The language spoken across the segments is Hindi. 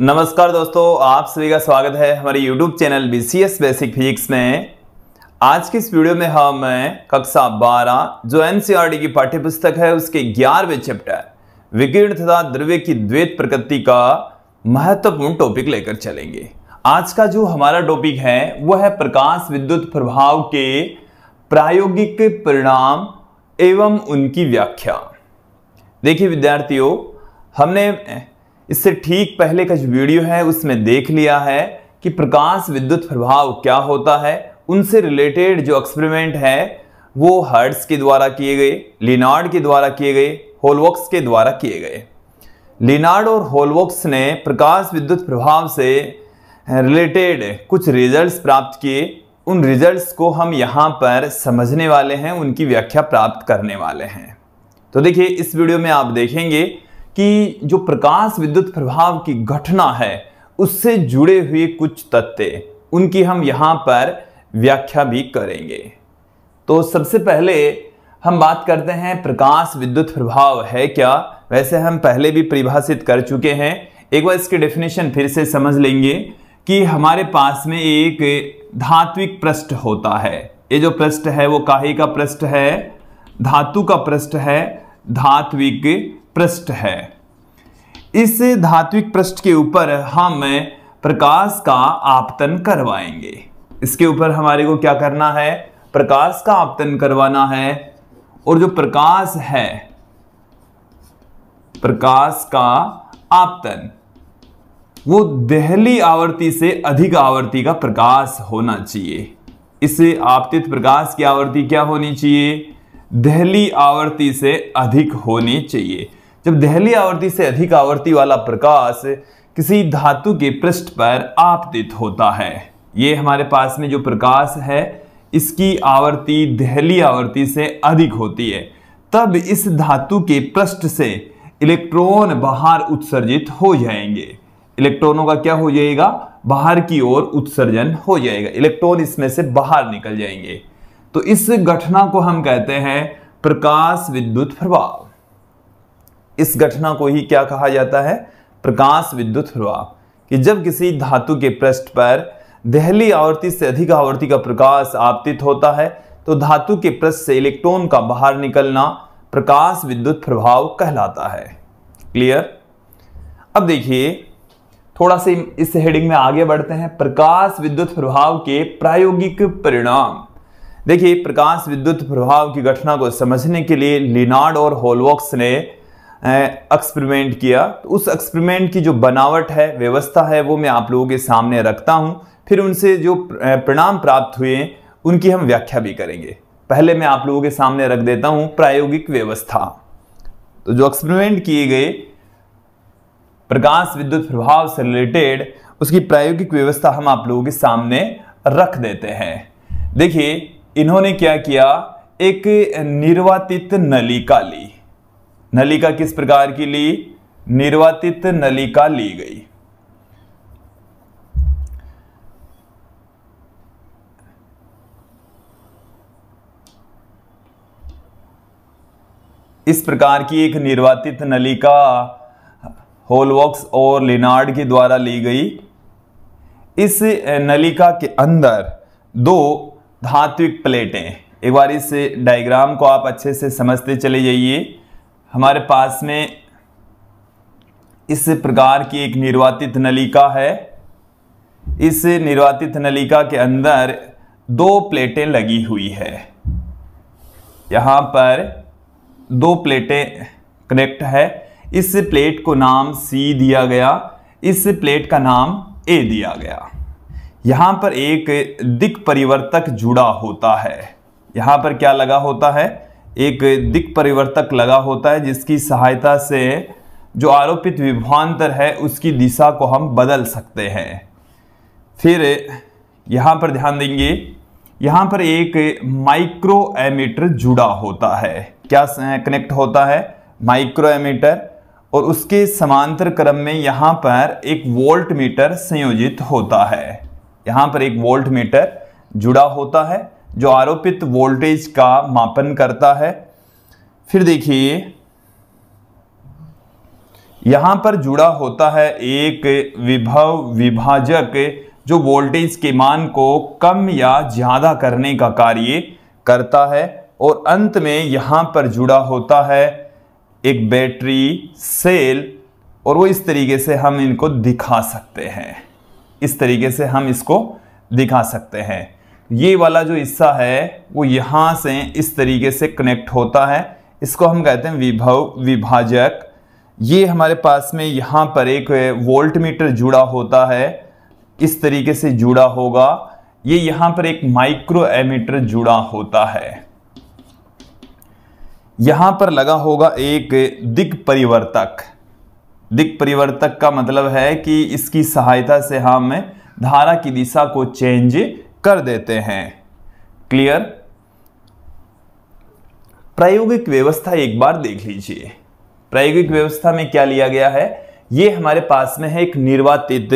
नमस्कार दोस्तों आप सभी का स्वागत है हमारे YouTube channel B C S basic physics में आज की इस वीडियो में हम कक्षा 12 जो एन e की पाठ्य पुस्तक है उसके ग्यारहवें चैप्टर विकीर्ण तथा द्रव्य की द्वैत प्रकृति का महत्वपूर्ण टॉपिक लेकर चलेंगे आज का जो हमारा टॉपिक है वह है प्रकाश विद्युत प्रभाव के प्रायोगिक परिणाम एवं उनकी व्याख्या देखिए विद्यार्थियों हमने इससे ठीक पहले का जो वीडियो है उसमें देख लिया है कि प्रकाश विद्युत प्रभाव क्या होता है उनसे रिलेटेड जो एक्सपेरिमेंट है वो हर्ट्स के द्वारा किए गए लिनार्ड के द्वारा किए गए होलवॉक्स के द्वारा किए गए लिनार्ड और होलवॉक्स ने प्रकाश विद्युत प्रभाव से रिलेटेड कुछ रिजल्ट्स प्राप्त किए उन रिजल्ट्स को हम यहाँ पर समझने वाले हैं उनकी व्याख्या प्राप्त करने वाले हैं तो देखिए इस वीडियो में आप देखेंगे कि जो प्रकाश विद्युत प्रभाव की घटना है उससे जुड़े हुए कुछ तत्व उनकी हम यहाँ पर व्याख्या भी करेंगे तो सबसे पहले हम बात करते हैं प्रकाश विद्युत प्रभाव है क्या वैसे हम पहले भी परिभाषित कर चुके हैं एक बार इसके डेफिनेशन फिर से समझ लेंगे कि हमारे पास में एक धात्विक पृष्ठ होता है ये जो पृष्ठ है वो काहे का पृष्ठ है धातु का पृष्ठ है धात्विक पृष्ठ है इस धात्विक पृष्ठ के ऊपर हम प्रकाश का आपतन करवाएंगे इसके ऊपर हमारे को क्या करना है प्रकाश का आपतन करवाना है और जो प्रकाश है प्रकाश का आपतन वो दहली आवृत्ति से अधिक आवृत्ति का प्रकाश होना चाहिए इसे आपतित प्रकाश की आवृत्ति क्या होनी चाहिए दहली आवृत्ति से अधिक होनी चाहिए जब दहली आवृत्ति से अधिक आवृत्ति वाला प्रकाश किसी धातु के पृष्ठ पर आपतित होता है ये हमारे पास में जो प्रकाश है इसकी आवृत्ति दहली आवृत्ति से अधिक होती है तब इस धातु के पृष्ठ से इलेक्ट्रॉन बाहर उत्सर्जित हो जाएंगे इलेक्ट्रॉनों का क्या हो जाएगा बाहर की ओर उत्सर्जन हो जाएगा इलेक्ट्रॉन इसमें से बाहर निकल जाएंगे तो इस घटना को हम कहते हैं प्रकाश विद्युत प्रभाव इस घटना को ही क्या कहा जाता है प्रकाश विद्युत प्रवाह कि जब किसी धातु के पृष्ठ पर दहली आवृत्ति से अधिक आवृत्ति का प्रकाश आपतित होता है तो धातु के पृष्ठ से इलेक्ट्रॉन का बाहर निकलना प्रकाश विद्युत प्रभाव कहलाता है क्लियर अब देखिए थोड़ा सा इस हेडिंग में आगे बढ़ते हैं प्रकाश विद्युत प्रभाव के प्रायोगिक परिणाम देखिए प्रकाश विद्युत प्रभाव की घटना को समझने के लिए लिनार्ड और होलवॉक्स ने एक्सपेरिमेंट किया तो उस एक्सपेरिमेंट की जो बनावट है व्यवस्था है वो मैं आप लोगों के सामने रखता हूँ फिर उनसे जो परिणाम प्राप्त हुए उनकी हम व्याख्या भी करेंगे पहले मैं आप लोगों के सामने रख देता हूँ प्रायोगिक व्यवस्था तो जो एक्सपेरिमेंट किए गए प्रकाश विद्युत प्रभाव से रिलेटेड उसकी प्रायोगिक व्यवस्था हम आप लोगों के सामने रख देते हैं देखिए इन्होंने क्या किया एक निर्वातित नलिका ली नलिका किस प्रकार की ली निर्वातित नलिका ली गई इस प्रकार की एक निर्वातित नलिका होलवॉक्स और लिनार्ड के द्वारा ली गई इस नलिका के अंदर दो धात्विक प्लेटें एक बार इस डायग्राम को आप अच्छे से समझते चले जाइए हमारे पास में इस प्रकार की एक निर्वातित नलिका है इस निर्वातित नलिका के अंदर दो प्लेटें लगी हुई है यहाँ पर दो प्लेटें कनेक्ट है इस प्लेट को नाम सी दिया गया इस प्लेट का नाम ए दिया गया यहाँ पर एक परिवर्तक जुड़ा होता है यहाँ पर क्या लगा होता है एक दिक परिवर्तक लगा होता है जिसकी सहायता से जो आरोपित विभवान्तर है उसकी दिशा को हम बदल सकते हैं फिर यहाँ पर ध्यान देंगे यहाँ पर एक माइक्रो एमीटर जुड़ा होता है क्या कनेक्ट होता है माइक्रो एमीटर और उसके समांतर क्रम में यहाँ पर एक वोल्ट मीटर संयोजित होता है यहाँ पर एक वोल्ट मीटर जुड़ा होता है जो आरोपित वोल्टेज का मापन करता है फिर देखिए यहां पर जुड़ा होता है एक विभव विभाजक जो वोल्टेज के मान को कम या ज्यादा करने का कार्य करता है और अंत में यहाँ पर जुड़ा होता है एक बैटरी सेल और वो इस तरीके से हम इनको दिखा सकते हैं इस तरीके से हम इसको दिखा सकते हैं ये वाला जो हिस्सा है वो यहाँ से इस तरीके से कनेक्ट होता है इसको हम कहते हैं विभव विभाजक ये हमारे पास में यहाँ पर एक वोल्ट मीटर जुड़ा होता है इस तरीके से जुड़ा होगा ये यहाँ पर एक माइक्रो एमीटर जुड़ा होता है यहाँ पर लगा होगा एक दिक परिवर्तक दिक परिवर्तक का मतलब है कि इसकी सहायता से हम धारा की दिशा को चेंज कर देते हैं क्लियर प्रायोगिक व्यवस्था एक बार देख लीजिए प्रायोगिक व्यवस्था में क्या लिया गया है ये हमारे पास में है एक निर्वातित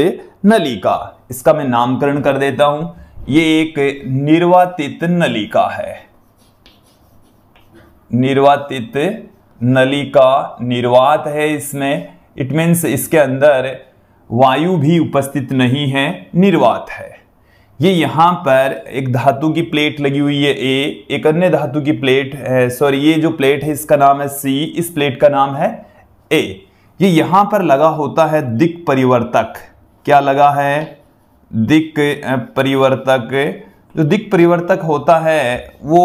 नलिका इसका मैं नामकरण कर देता हूं ये एक निर्वातित नलिका है निर्वातित नलिका निर्वात है इसमें इट मीन्स इसके अंदर वायु भी उपस्थित नहीं है निर्वात है ये यहाँ पर एक धातु की प्लेट लगी हुई है ए एक अन्य धातु की प्लेट है सॉरी ये जो प्लेट है इसका नाम है सी इस प्लेट का नाम है ए ये यहाँ पर लगा होता है दिक परिवर्तक क्या लगा है दिक परिवर्तक जो दिक परिवर्तक होता है वो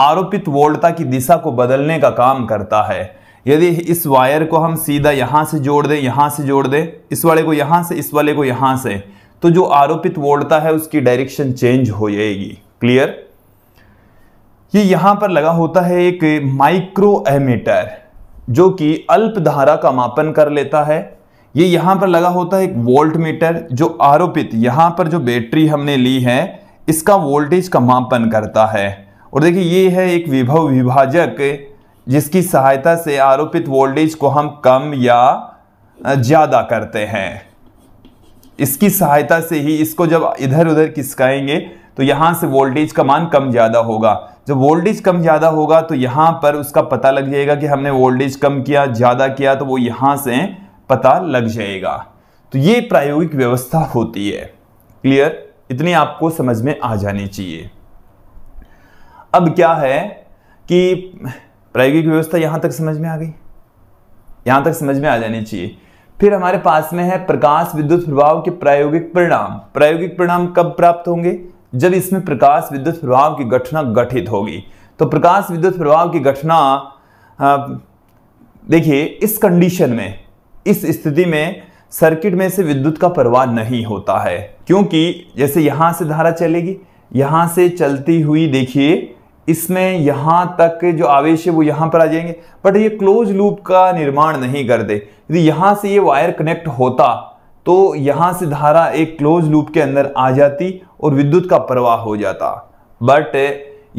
आरोपित वोल्टता की दिशा को बदलने का काम करता है यदि इस वायर को हम सीधा यहाँ से जोड़ दें यहाँ से जोड़ दें इस वाले को यहाँ से इस वाले को यहाँ से तो जो आरोपित वोड़ता है उसकी डायरेक्शन चेंज हो जाएगी क्लियर ये यहाँ पर लगा होता है एक माइक्रो एमीटर जो कि अल्प धारा का मापन कर लेता है ये यहाँ पर लगा होता है एक वोल्ट मीटर जो आरोपित यहाँ पर जो बैटरी हमने ली है इसका वोल्टेज का मापन करता है और देखिए ये है एक विभव विभाजक जिसकी सहायता से आरोपित वोल्टेज को हम कम या ज़्यादा करते हैं इसकी सहायता से ही इसको जब इधर उधर किसकाएंगे तो यहां से वोल्टेज का मान कम ज़्यादा होगा जब वोल्टेज कम ज़्यादा होगा तो यहां पर उसका पता लग जाएगा कि हमने वोल्टेज कम किया ज़्यादा किया तो वो यहां से पता लग जाएगा तो ये प्रायोगिक व्यवस्था होती है क्लियर इतनी आपको समझ में आ जानी चाहिए अब क्या है कि प्रायोगिक व्यवस्था यहां तक समझ में आ गई यहां तक समझ में आ जानी चाहिए फिर हमारे पास में है प्रकाश विद्युत प्रभाव के प्रायोगिक परिणाम प्रायोगिक परिणाम कब प्राप्त होंगे जब इसमें प्रकाश विद्युत प्रभाव की घटना गठित होगी तो प्रकाश विद्युत प्रभाव की घटना देखिए इस कंडीशन में इस स्थिति में सर्किट में से विद्युत का प्रवाह नहीं होता है क्योंकि जैसे यहाँ से धारा चलेगी यहाँ से चलती हुई देखिए इसमें यहाँ तक जो आवेश है वो यहाँ पर आ जाएंगे बट ये क्लोज लूप का निर्माण नहीं करते यदि यहाँ से ये वायर कनेक्ट होता तो यहाँ से धारा एक क्लोज लूप के अंदर आ जाती और विद्युत का प्रवाह हो जाता बट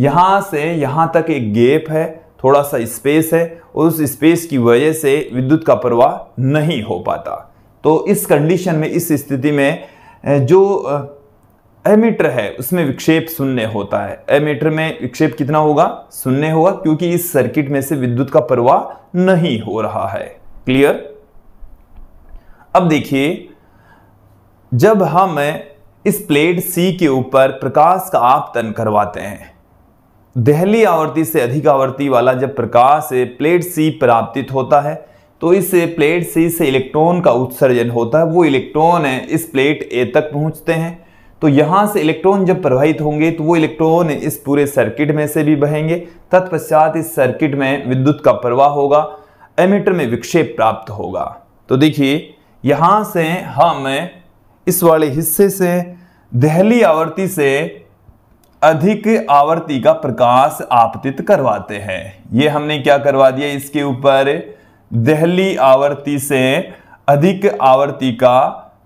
यहाँ से यहाँ तक एक गैप है थोड़ा सा स्पेस है और उस स्पेस की वजह से विद्युत का प्रवाह नहीं हो पाता तो इस कंडीशन में इस स्थिति में जो एमीटर है उसमें विक्षेप शून्य होता है एमीटर में विक्षेप कितना होगा शून्य होगा क्योंकि इस सर्किट में से विद्युत का प्रवाह नहीं हो रहा है क्लियर अब देखिए जब हम इस प्लेट सी के ऊपर प्रकाश का आपतन करवाते हैं दहली आवृत्ति से अधिक आवृत्ति वाला जब प्रकाश प्लेट सी प्राप्तित होता है तो इस प्लेट सी से इलेक्ट्रॉन का उत्सर्जन होता है वो इलेक्ट्रॉन इस प्लेट ए तक पहुंचते हैं तो यहाँ से इलेक्ट्रॉन जब प्रवाहित होंगे तो वो इलेक्ट्रॉन इस पूरे सर्किट में से भी बहेंगे तत्पश्चात इस सर्किट में विद्युत का प्रवाह होगा एमिटर में विक्षेप प्राप्त होगा तो देखिए यहाँ से हम इस वाले हिस्से से दहली आवर्ती से अधिक आवर्ती का प्रकाश आपतित करवाते हैं ये हमने क्या करवा दिया इसके ऊपर दहली आवर्ती से अधिक आवर्ती का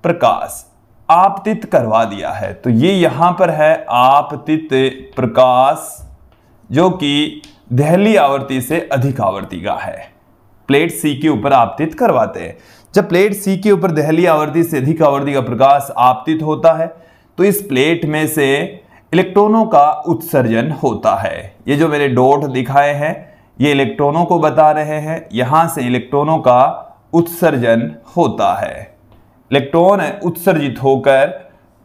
प्रकाश आपतित करवा दिया है तो ये यहाँ पर है आपतित प्रकाश जो कि दहली आवृत्ति से अधिक आवृत्ति का है प्लेट सी के ऊपर आपतित करवाते हैं जब प्लेट सी के ऊपर दहली आवृत्ति से अधिक आवृत्ति का प्रकाश आपतित होता है तो इस प्लेट में से इलेक्ट्रॉनों का उत्सर्जन होता है ये जो मेरे डॉट दिखाए हैं ये इलेक्ट्रॉनों को बता रहे हैं यहाँ से इलेक्ट्रॉनों का उत्सर्जन होता है इलेक्ट्रॉन उत्सर्जित होकर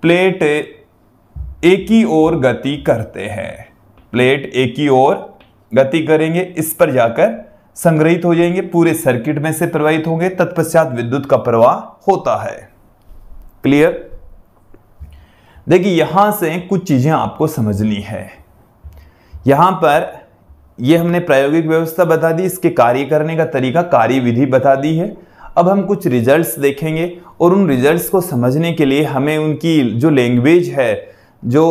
प्लेट एक ही ओर गति करते हैं प्लेट एक ही ओर गति करेंगे इस पर जाकर संग्रहित हो जाएंगे पूरे सर्किट में से प्रवाहित होंगे तत्पश्चात विद्युत का प्रवाह होता है क्लियर देखिए यहां से कुछ चीजें आपको समझनी है यहां पर यह हमने प्रायोगिक व्यवस्था बता दी इसके कार्य करने का तरीका कार्य विधि बता दी है अब हम कुछ रिजल्ट्स देखेंगे और उन रिजल्ट्स को समझने के लिए हमें उनकी जो लैंग्वेज है जो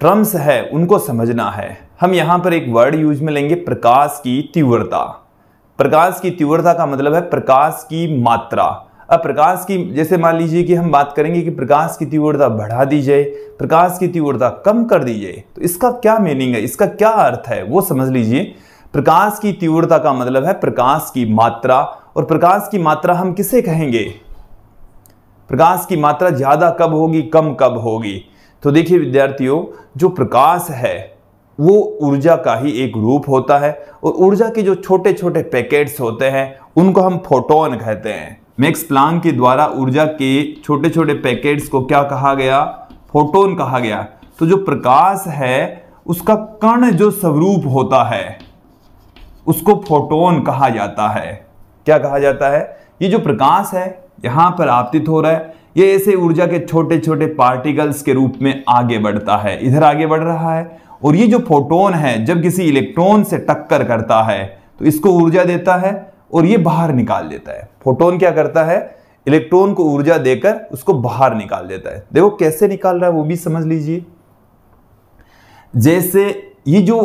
ट्रम्स है उनको समझना है हम यहाँ पर एक वर्ड यूज में लेंगे प्रकाश की तीव्रता प्रकाश की तीव्रता का मतलब है प्रकाश की मात्रा अब प्रकाश की जैसे मान लीजिए कि हम बात करेंगे कि प्रकाश की तीव्रता बढ़ा दी जाए प्रकाश की तीव्रता कम कर दी जाए तो इसका क्या मीनिंग है इसका क्या अर्थ है वो समझ लीजिए प्रकाश की तीव्रता का मतलब है प्रकाश की मात्रा और प्रकाश की मात्रा हम किसे कहेंगे प्रकाश की मात्रा ज़्यादा कब होगी कम कब होगी तो देखिए विद्यार्थियों जो प्रकाश है वो ऊर्जा का ही एक रूप होता है और ऊर्जा के जो छोटे छोटे पैकेट्स होते हैं उनको हम फोटोन कहते हैं मैक्स प्लांग के द्वारा ऊर्जा के छोटे छोटे पैकेट्स को क्या कहा गया फोटोन कहा गया तो जो प्रकाश है उसका कण जो स्वरूप होता है उसको फोटोन कहा जाता है क्या कहा जाता है ये जो प्रकाश है यहां पर आपतित हो रहा है ये ऐसे ऊर्जा के छोटे छोटे पार्टिकल्स के रूप में आगे बढ़ता है इधर आगे बढ़ रहा है और ये जो फोटोन है जब किसी इलेक्ट्रॉन से टक्कर करता है तो इसको ऊर्जा देता है और ये बाहर निकाल देता है फोटोन क्या करता है इलेक्ट्रॉन को ऊर्जा देकर उसको बाहर निकाल देता है देखो कैसे निकाल रहा है वो भी समझ लीजिए जैसे ये जो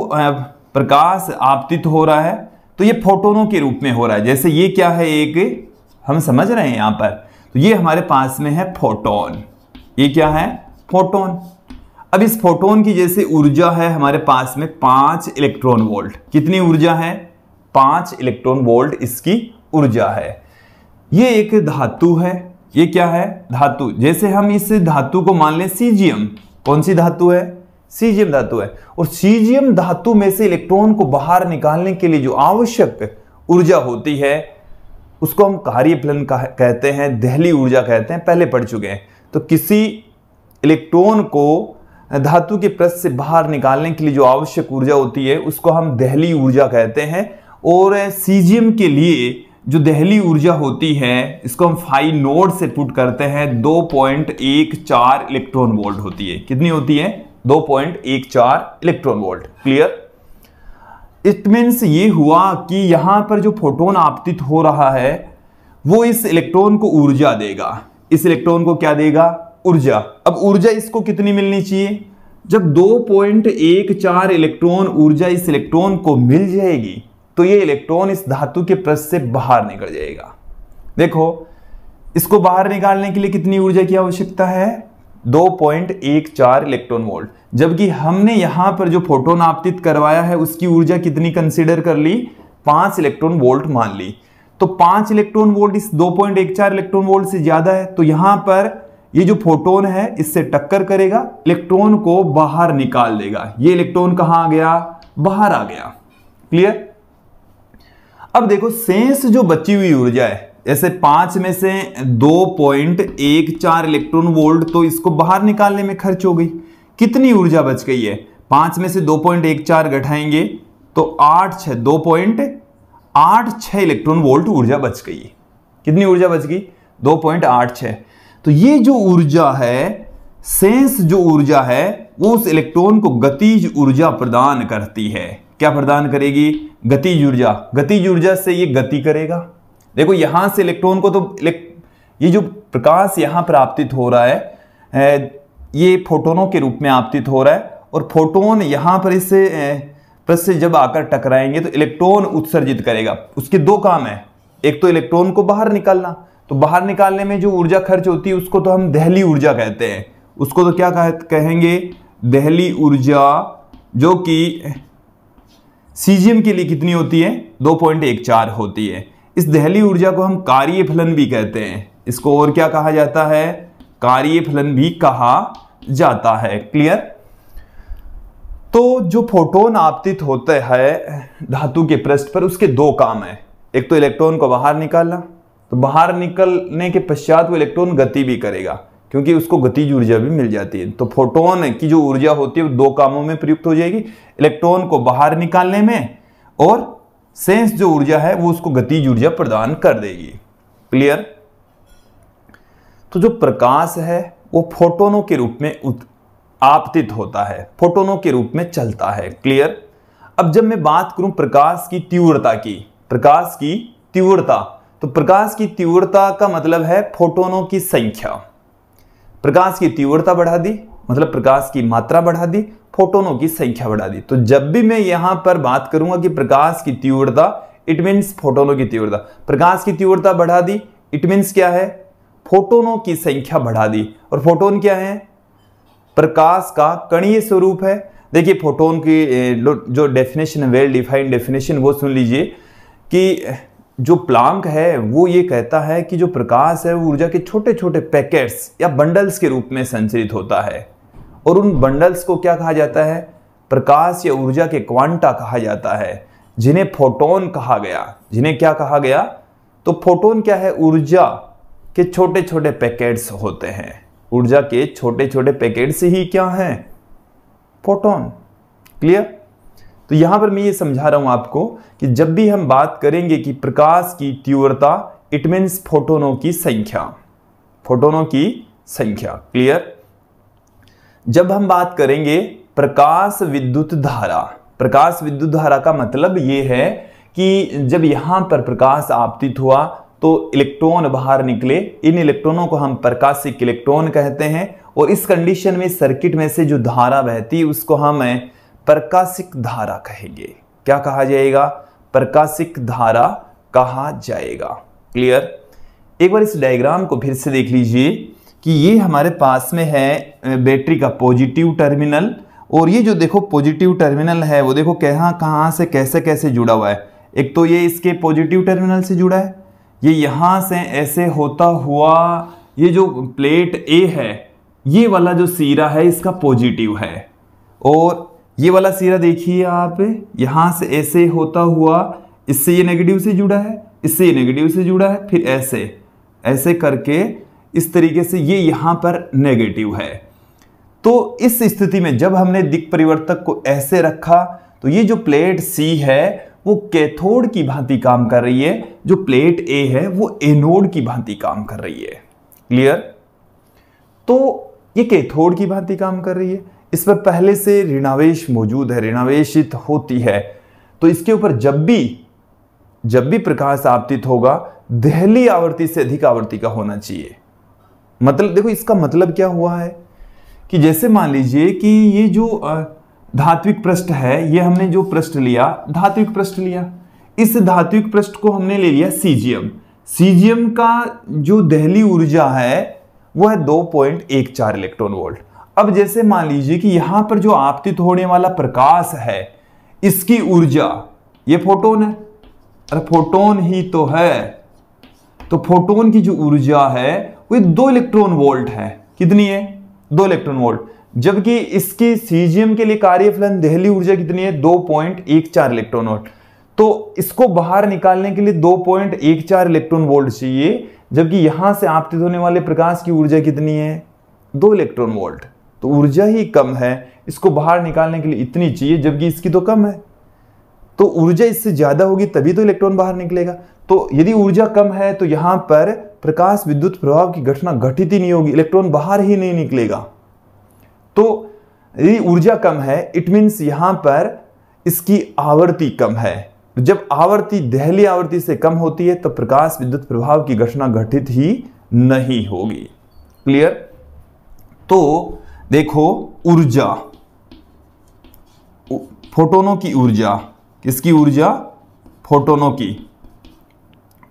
प्रकाश आपतित हो रहा है तो ये फोटोनों के रूप में हो रहा है जैसे ये क्या है एक हम समझ रहे हैं यहां पर तो ये हमारे पास में है फोटोन ये क्या है फोटोन अब इस फोटोन की जैसे ऊर्जा है हमारे पास में पांच इलेक्ट्रॉन वोल्ट कितनी ऊर्जा है पांच इलेक्ट्रॉन वोल्ट इसकी ऊर्जा है ये एक धातु है ये क्या है धातु जैसे हम इस धातु को मान लें सीजियम कौन सी धातु है सीजियम धातु है और सीजियम धातु में से इलेक्ट्रॉन को बाहर निकालने के लिए जो आवश्यक ऊर्जा होती है उसको हम कार्य कार्यफलन कहते हैं दहली ऊर्जा कहते हैं पहले पढ़ चुके हैं तो किसी इलेक्ट्रॉन को धातु के प्रस से बाहर निकालने के लिए जो आवश्यक ऊर्जा होती है उसको हम दहली ऊर्जा कहते हैं और सीजियम के लिए जो दहली ऊर्जा होती है इसको हम फाइव नोड से पुट करते हैं 2.14 इलेक्ट्रॉन वोल्ट होती है कितनी होती है दो पॉइंट एक चार electron volt clear it means ये हुआ कि यहां पर जो फोटोन आपतित हो रहा है वो इस इलेक्ट्रॉन को ऊर्जा देगा इस इलेक्ट्रॉन को क्या देगा ऊर्जा अब ऊर्जा इसको कितनी मिलनी चाहिए जब दो पॉइंट एक चार इलेक्ट्रॉन ऊर्जा इस इलेक्ट्रॉन को मिल जाएगी तो ये इलेक्ट्रॉन इस धातु के प्रस से बाहर निकल जाएगा देखो इसको बाहर निकालने के लिए कितनी ऊर्जा की आवश्यकता है 2.14 इलेक्ट्रॉन वोल्ट जबकि हमने यहां पर जो फोटोन आपतित करवाया है उसकी ऊर्जा कितनी कंसिडर कर ली पांच इलेक्ट्रॉन वोल्ट मान ली तो पांच इलेक्ट्रॉन वोल्ट इस 2.14 इलेक्ट्रॉन वोल्ट से ज्यादा है तो यहां पर ये जो फोटोन है इससे टक्कर करेगा इलेक्ट्रॉन को बाहर निकाल देगा ये इलेक्ट्रॉन कहाँ आ गया बाहर आ गया क्लियर अब देखो सेंस जो बची हुई ऊर्जा है ऐसे पांच में से दो पॉइंट एक चार इलेक्ट्रॉन वोल्ट तो इसको बाहर निकालने में खर्च हो गई कितनी ऊर्जा बच गई है पांच में से दो पॉइंट एक चार घटाएंगे तो आठ छः दो पॉइंट आठ छः इलेक्ट्रॉन वोल्ट ऊर्जा बच गई है कितनी ऊर्जा बच गई दो पॉइंट आठ छः तो ये जो ऊर्जा है सेंस जो ऊर्जा है वो उस इलेक्ट्रॉन को गतिज ऊर्जा प्रदान करती है क्या प्रदान करेगी गतिज ऊर्जा गतिज ऊर्जा से ये गति करेगा देखो यहां से इलेक्ट्रॉन को तो ये जो प्रकाश यहाँ पर आपतित हो रहा है ये फोटोनों के रूप में आपतित हो रहा है और फोटोन यहां पर इससे प्रस से जब आकर टकराएंगे तो इलेक्ट्रॉन उत्सर्जित करेगा उसके दो काम है एक तो इलेक्ट्रॉन को बाहर निकालना तो बाहर निकालने में जो ऊर्जा खर्च होती है उसको तो हम दहली ऊर्जा कहते हैं उसको तो क्या कह, कहेंगे दहली ऊर्जा जो कि सीजियम के लिए कितनी होती है दो पॉइंट एक चार होती है इस दहली ऊर्जा को हम कार्य फलन भी कहते हैं इसको और क्या कहा जाता है कार्य फलन भी कहा जाता है क्लियर तो जो फोटोन आपतित होते हैं धातु के पृष्ठ पर उसके दो काम है एक तो इलेक्ट्रॉन को बाहर निकालना तो बाहर निकलने के पश्चात वो इलेक्ट्रॉन गति भी करेगा क्योंकि उसको गतिज ऊर्जा भी मिल जाती है तो फोटोन की जो ऊर्जा होती है वो दो कामों में प्रयुक्त हो जाएगी इलेक्ट्रॉन को बाहर निकालने में और सेंस जो ऊर्जा है वो उसको गतिज ऊर्जा प्रदान कर देगी क्लियर तो जो प्रकाश है वो फोटोनों के रूप में आपतित होता है फोटोनों के रूप में चलता है क्लियर अब जब मैं बात करूं प्रकाश की तीव्रता की प्रकाश की तीव्रता तो प्रकाश की तीव्रता का मतलब है फोटोनों की संख्या प्रकाश की तीव्रता बढ़ा दी मतलब प्रकाश की मात्रा बढ़ा दी फोटोनों की संख्या बढ़ा दी तो जब भी मैं यहां पर बात करूंगा कि प्रकाश की तीव्रता इट मीन्स फोटोनों की तीव्रता प्रकाश की तीव्रता बढ़ा दी इट मीन्स क्या है फोटोनों की संख्या बढ़ा दी और फोटोन क्या है प्रकाश का कणीय स्वरूप है देखिए फोटोन की जो डेफिनेशन है वेल डिफाइंड डेफिनेशन वो सुन लीजिए कि जो प्लांक है वो ये कहता है कि जो प्रकाश है वो ऊर्जा के छोटे छोटे पैकेट्स या बंडल्स के रूप में संचरित होता है और उन बंडल्स को क्या कहा जाता है प्रकाश या ऊर्जा के क्वांटा कहा जाता है जिन्हें फोटोन कहा गया जिन्हें क्या कहा गया तो फोटोन क्या है ऊर्जा के छोटे छोटे पैकेट्स होते हैं ऊर्जा के छोटे छोटे पैकेट्स ही क्या हैं फोटोन क्लियर तो यहां पर मैं ये समझा रहा हूं आपको कि जब भी हम बात करेंगे कि प्रकाश की तीव्रता इट मीन्स फोटोनों की संख्या फोटोनों की संख्या क्लियर जब हम बात करेंगे प्रकाश विद्युत धारा प्रकाश विद्युत धारा का मतलब ये है कि जब यहाँ पर प्रकाश आपतित हुआ तो इलेक्ट्रॉन बाहर निकले इन इलेक्ट्रॉनों को हम प्रकाशिक इलेक्ट्रॉन कहते हैं और इस कंडीशन में सर्किट में से जो धारा बहती है उसको हम प्रकाशिक धारा कहेंगे क्या कहा जाएगा प्रकाशिक धारा कहा जाएगा क्लियर एक बार इस डायग्राम को फिर से देख लीजिए कि ये हमारे पास में है बैटरी का पॉजिटिव टर्मिनल और ये जो देखो पॉजिटिव टर्मिनल है वो देखो कहाँ कहाँ से कैसे कैसे जुड़ा हुआ है एक तो ये इसके पॉजिटिव टर्मिनल से जुड़ा है ये यहाँ से ऐसे होता हुआ ये जो प्लेट ए है ये वाला जो सीरा है इसका पॉजिटिव है और ये वाला सीरा देखिए आप यहाँ से ऐसे होता हुआ इससे ये नेगेटिव से जुड़ा है इससे ये नेगेटिव से जुड़ा है फिर ऐसे ऐसे करके इस तरीके से ये यहाँ पर नेगेटिव है तो इस स्थिति में जब हमने दिक परिवर्तक को ऐसे रखा तो ये जो प्लेट सी है वो कैथोड की भांति काम कर रही है जो प्लेट ए है वो एनोड की भांति काम कर रही है क्लियर तो ये कैथोड की भांति काम कर रही है इस पर पहले से ऋणावेश मौजूद है ऋणावेशित होती है तो इसके ऊपर जब भी जब भी प्रकाश आपतित होगा दहली आवर्ती से अधिक आवर्ती का होना चाहिए मतलब देखो इसका मतलब क्या हुआ है कि जैसे मान लीजिए कि ये जो धात्विक पृष्ठ है ये हमने जो पृष्ठ लिया धात्विक पृष्ठ लिया इस धात्विक पृष्ठ को हमने ले लिया सीजियम सीजियम का जो दहली ऊर्जा है वह है दो पॉइंट एक चार इलेक्ट्रॉन वोल्ट अब जैसे मान लीजिए कि यहां पर जो आपतित होने वाला प्रकाश है इसकी ऊर्जा ये फोटोन है अरे फोटोन ही तो है तो फोटोन की जो ऊर्जा है वो दो इलेक्ट्रॉन वोल्ट है कितनी है दो इलेक्ट्रॉन वोल्ट जबकि इसकी सीजीएम के लिए कार्यफलन दहली ऊर्जा कितनी है दो पॉइंट एक चार इलेक्ट्रॉन वोल्ट तो इसको बाहर निकालने के लिए दो पॉइंट एक चार इलेक्ट्रॉन वोल्ट चाहिए जबकि यहां से आपतित होने वाले प्रकाश की ऊर्जा कितनी है दो इलेक्ट्रॉन वोल्ट तो ऊर्जा ही कम है इसको बाहर निकालने के लिए इतनी चाहिए जबकि इसकी तो कम है तो ऊर्जा इससे ज़्यादा होगी तभी तो इलेक्ट्रॉन बाहर निकलेगा तो यदि ऊर्जा कम है तो यहां पर प्रकाश विद्युत प्रभाव की घटना घटित ही नहीं होगी इलेक्ट्रॉन बाहर ही नहीं निकलेगा तो यदि ऊर्जा कम है इट मीन्स यहाँ पर इसकी आवृत्ति कम है जब आवृत्ति दहली आवृत्ति से कम होती है तो प्रकाश विद्युत प्रभाव की घटना घटित ही नहीं होगी क्लियर तो देखो ऊर्जा फोटोनों की ऊर्जा किसकी ऊर्जा फोटोनों की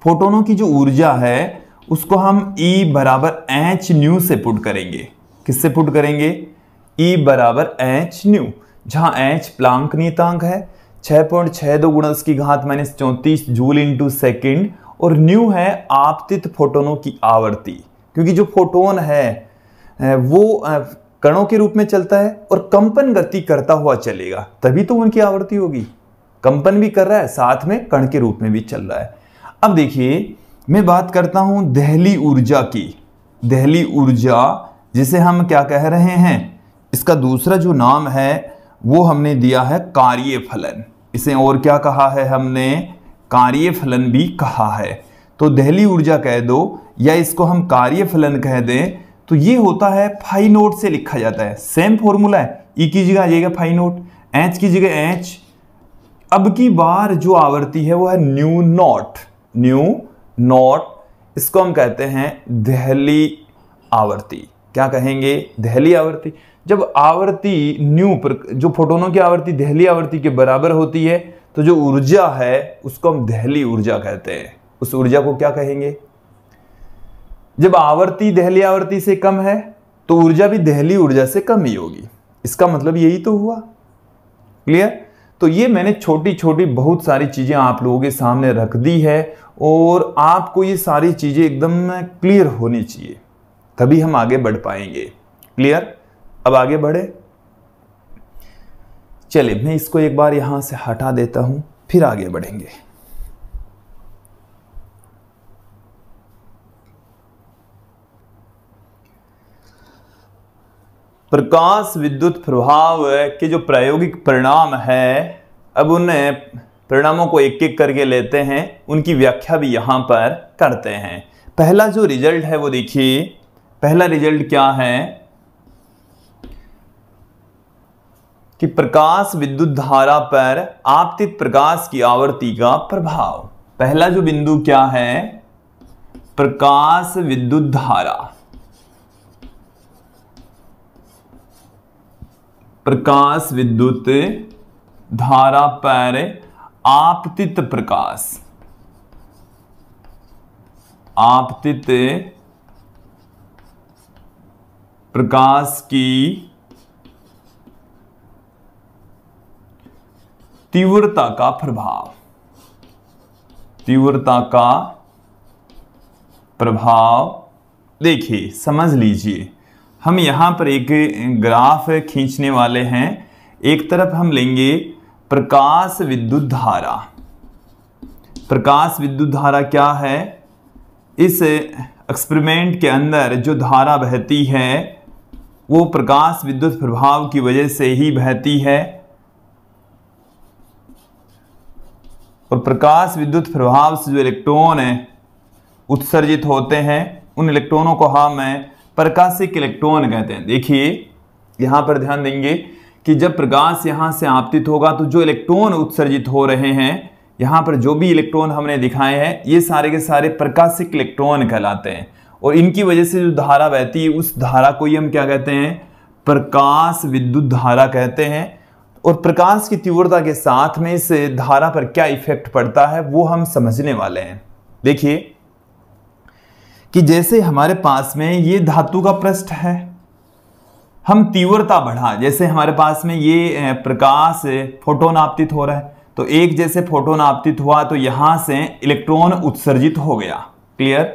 फोटोनों की जो ऊर्जा है उसको हम E बराबर एच न्यू से पुट करेंगे किससे पुट करेंगे E बराबर एच न्यू जहां एच प्लांक नीतांक है छः पॉइंट छह दो गुणस की घात माइनस चौंतीस जूल इंटू सेकेंड और न्यू है आपतित फोटोनों की आवृत्ति क्योंकि जो फोटोन है वो कणों के रूप में चलता है और कंपन गति करता हुआ चलेगा तभी तो उनकी आवृत्ति होगी कंपन भी कर रहा है साथ में कण के रूप में भी चल रहा है अब देखिए मैं बात करता हूँ दहली ऊर्जा की दहली ऊर्जा जिसे हम क्या कह रहे हैं इसका दूसरा जो नाम है वो हमने दिया है कार्य फलन इसे और क्या कहा है हमने कार्य फलन भी कहा है तो दहली ऊर्जा कह दो या इसको हम कार्य फलन कह दें तो ये होता है फाई नोट से लिखा जाता है सेम फॉर्मूला है ई e की जगह आ जाएगा फाई नोट एच की जगह एच अब की बार जो आवर्ती है वो है न्यू नॉट न्यू नॉट इसको हम कहते हैं दहली आवृत्ति क्या कहेंगे दहली आवृत्ति जब आवृत्ति न्यू जो फोटोनों की आवृत्ति दहली आवृत्ति के बराबर होती है तो जो ऊर्जा है उसको हम दहली ऊर्जा कहते हैं उस ऊर्जा को क्या कहेंगे जब आवर्ती दहली आवर्ती से कम है तो ऊर्जा भी दहली ऊर्जा से कम ही होगी इसका मतलब यही तो हुआ क्लियर तो ये मैंने छोटी छोटी बहुत सारी चीज़ें आप लोगों के सामने रख दी है और आपको ये सारी चीज़ें एकदम क्लियर होनी चाहिए तभी हम आगे बढ़ पाएंगे क्लियर अब आगे बढ़े चलिए मैं इसको एक बार यहाँ से हटा देता हूँ फिर आगे बढ़ेंगे प्रकाश विद्युत प्रभाव के जो प्रायोगिक परिणाम है अब उन परिणामों को एक एक करके लेते हैं उनकी व्याख्या भी यहाँ पर करते हैं पहला जो रिजल्ट है वो देखिए पहला रिजल्ट क्या है कि प्रकाश विद्युत धारा पर आपतित प्रकाश की आवृत्ति का प्रभाव पहला जो बिंदु क्या है प्रकाश विद्युत धारा प्रकाश विद्युत धारा पर आपतित प्रकाश आपतित प्रकाश की तीव्रता का प्रभाव तीव्रता का प्रभाव देखिए समझ लीजिए हम यहाँ पर एक ग्राफ खींचने वाले हैं एक तरफ हम लेंगे प्रकाश विद्युत धारा प्रकाश विद्युत धारा क्या है इस एक्सपेरिमेंट के अंदर जो धारा बहती है वो प्रकाश विद्युत प्रभाव की वजह से ही बहती है और प्रकाश विद्युत प्रभाव से जो इलेक्ट्रॉन है उत्सर्जित होते हैं उन इलेक्ट्रॉनों को हम प्रकाशिक इलेक्ट्रॉन कहते हैं देखिए यहाँ पर ध्यान देंगे कि जब प्रकाश यहाँ से आपतित होगा तो जो इलेक्ट्रॉन उत्सर्जित हो रहे हैं यहाँ पर जो भी इलेक्ट्रॉन हमने दिखाए हैं ये सारे के सारे प्रकाशिक इलेक्ट्रॉन कहलाते हैं और इनकी वजह से जो धारा बहती है उस धारा को ही हम क्या कहते हैं प्रकाश विद्युत धारा कहते हैं और प्रकाश की तीव्रता के साथ में इस धारा पर क्या इफेक्ट पड़ता है वो हम समझने वाले हैं देखिए कि जैसे हमारे पास में ये धातु का पृष्ठ है हम तीव्रता बढ़ा जैसे हमारे पास में ये प्रकाश फोटोन आपतित हो रहा है तो एक जैसे फोटोन आपतित हुआ तो यहां से इलेक्ट्रॉन उत्सर्जित हो गया क्लियर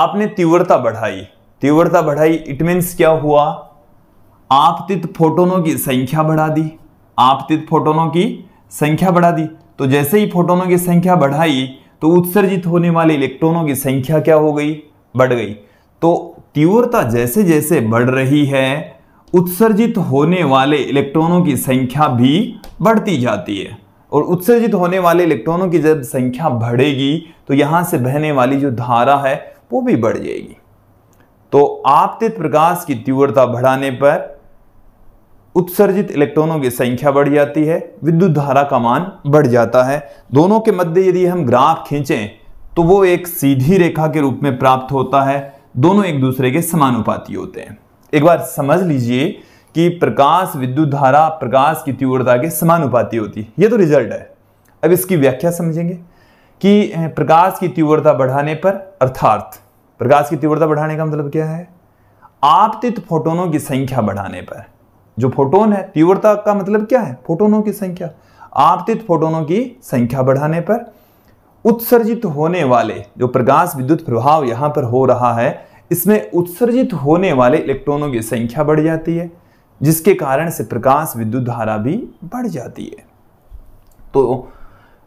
आपने तीव्रता बढ़ाई तीव्रता बढ़ाई इट मीन्स क्या हुआ आपतित फोटोनों की संख्या बढ़ा दी आपतित फोटोनों की संख्या बढ़ा दी तो जैसे ही फोटोनों की संख्या बढ़ाई तो उत्सर्जित होने वाले इलेक्ट्रॉनों की संख्या क्या हो गई बढ़ गई तो तीव्रता जैसे जैसे बढ़ रही है उत्सर्जित होने वाले इलेक्ट्रॉनों की संख्या भी बढ़ती जाती है और उत्सर्जित होने वाले इलेक्ट्रॉनों की जब संख्या बढ़ेगी तो यहाँ से बहने वाली जो धारा है वो भी बढ़ जाएगी तो आपतित प्रकाश की तीव्रता बढ़ाने पर उत्सर्जित इलेक्ट्रॉनों की संख्या बढ़ जाती है विद्युत धारा का मान बढ़ जाता है दोनों के मध्य यदि हम ग्राफ खींचें तो वो एक सीधी रेखा के रूप में प्राप्त होता है दोनों एक दूसरे के समानुपाती होते हैं एक बार समझ लीजिए कि प्रकाश विद्युत धारा प्रकाश की तीव्रता के समानुपाती होती है ये तो रिजल्ट है अब इसकी व्याख्या समझेंगे कि प्रकाश की तीव्रता बढ़ाने पर अर्थात प्रकाश की तीव्रता बढ़ाने का मतलब क्या है आपतित फोटोनों की संख्या बढ़ाने पर जो फोटोन है तीव्रता का मतलब क्या है फोटोनों की संख्या आपतित फोटोनों की संख्या बढ़ाने पर उत्सर्जित होने वाले जो प्रकाश विद्युत प्रभाव यहां पर हो रहा है इसमें उत्सर्जित होने वाले इलेक्ट्रॉनों की संख्या बढ़ जाती है जिसके कारण से प्रकाश विद्युत धारा भी बढ़ जाती है तो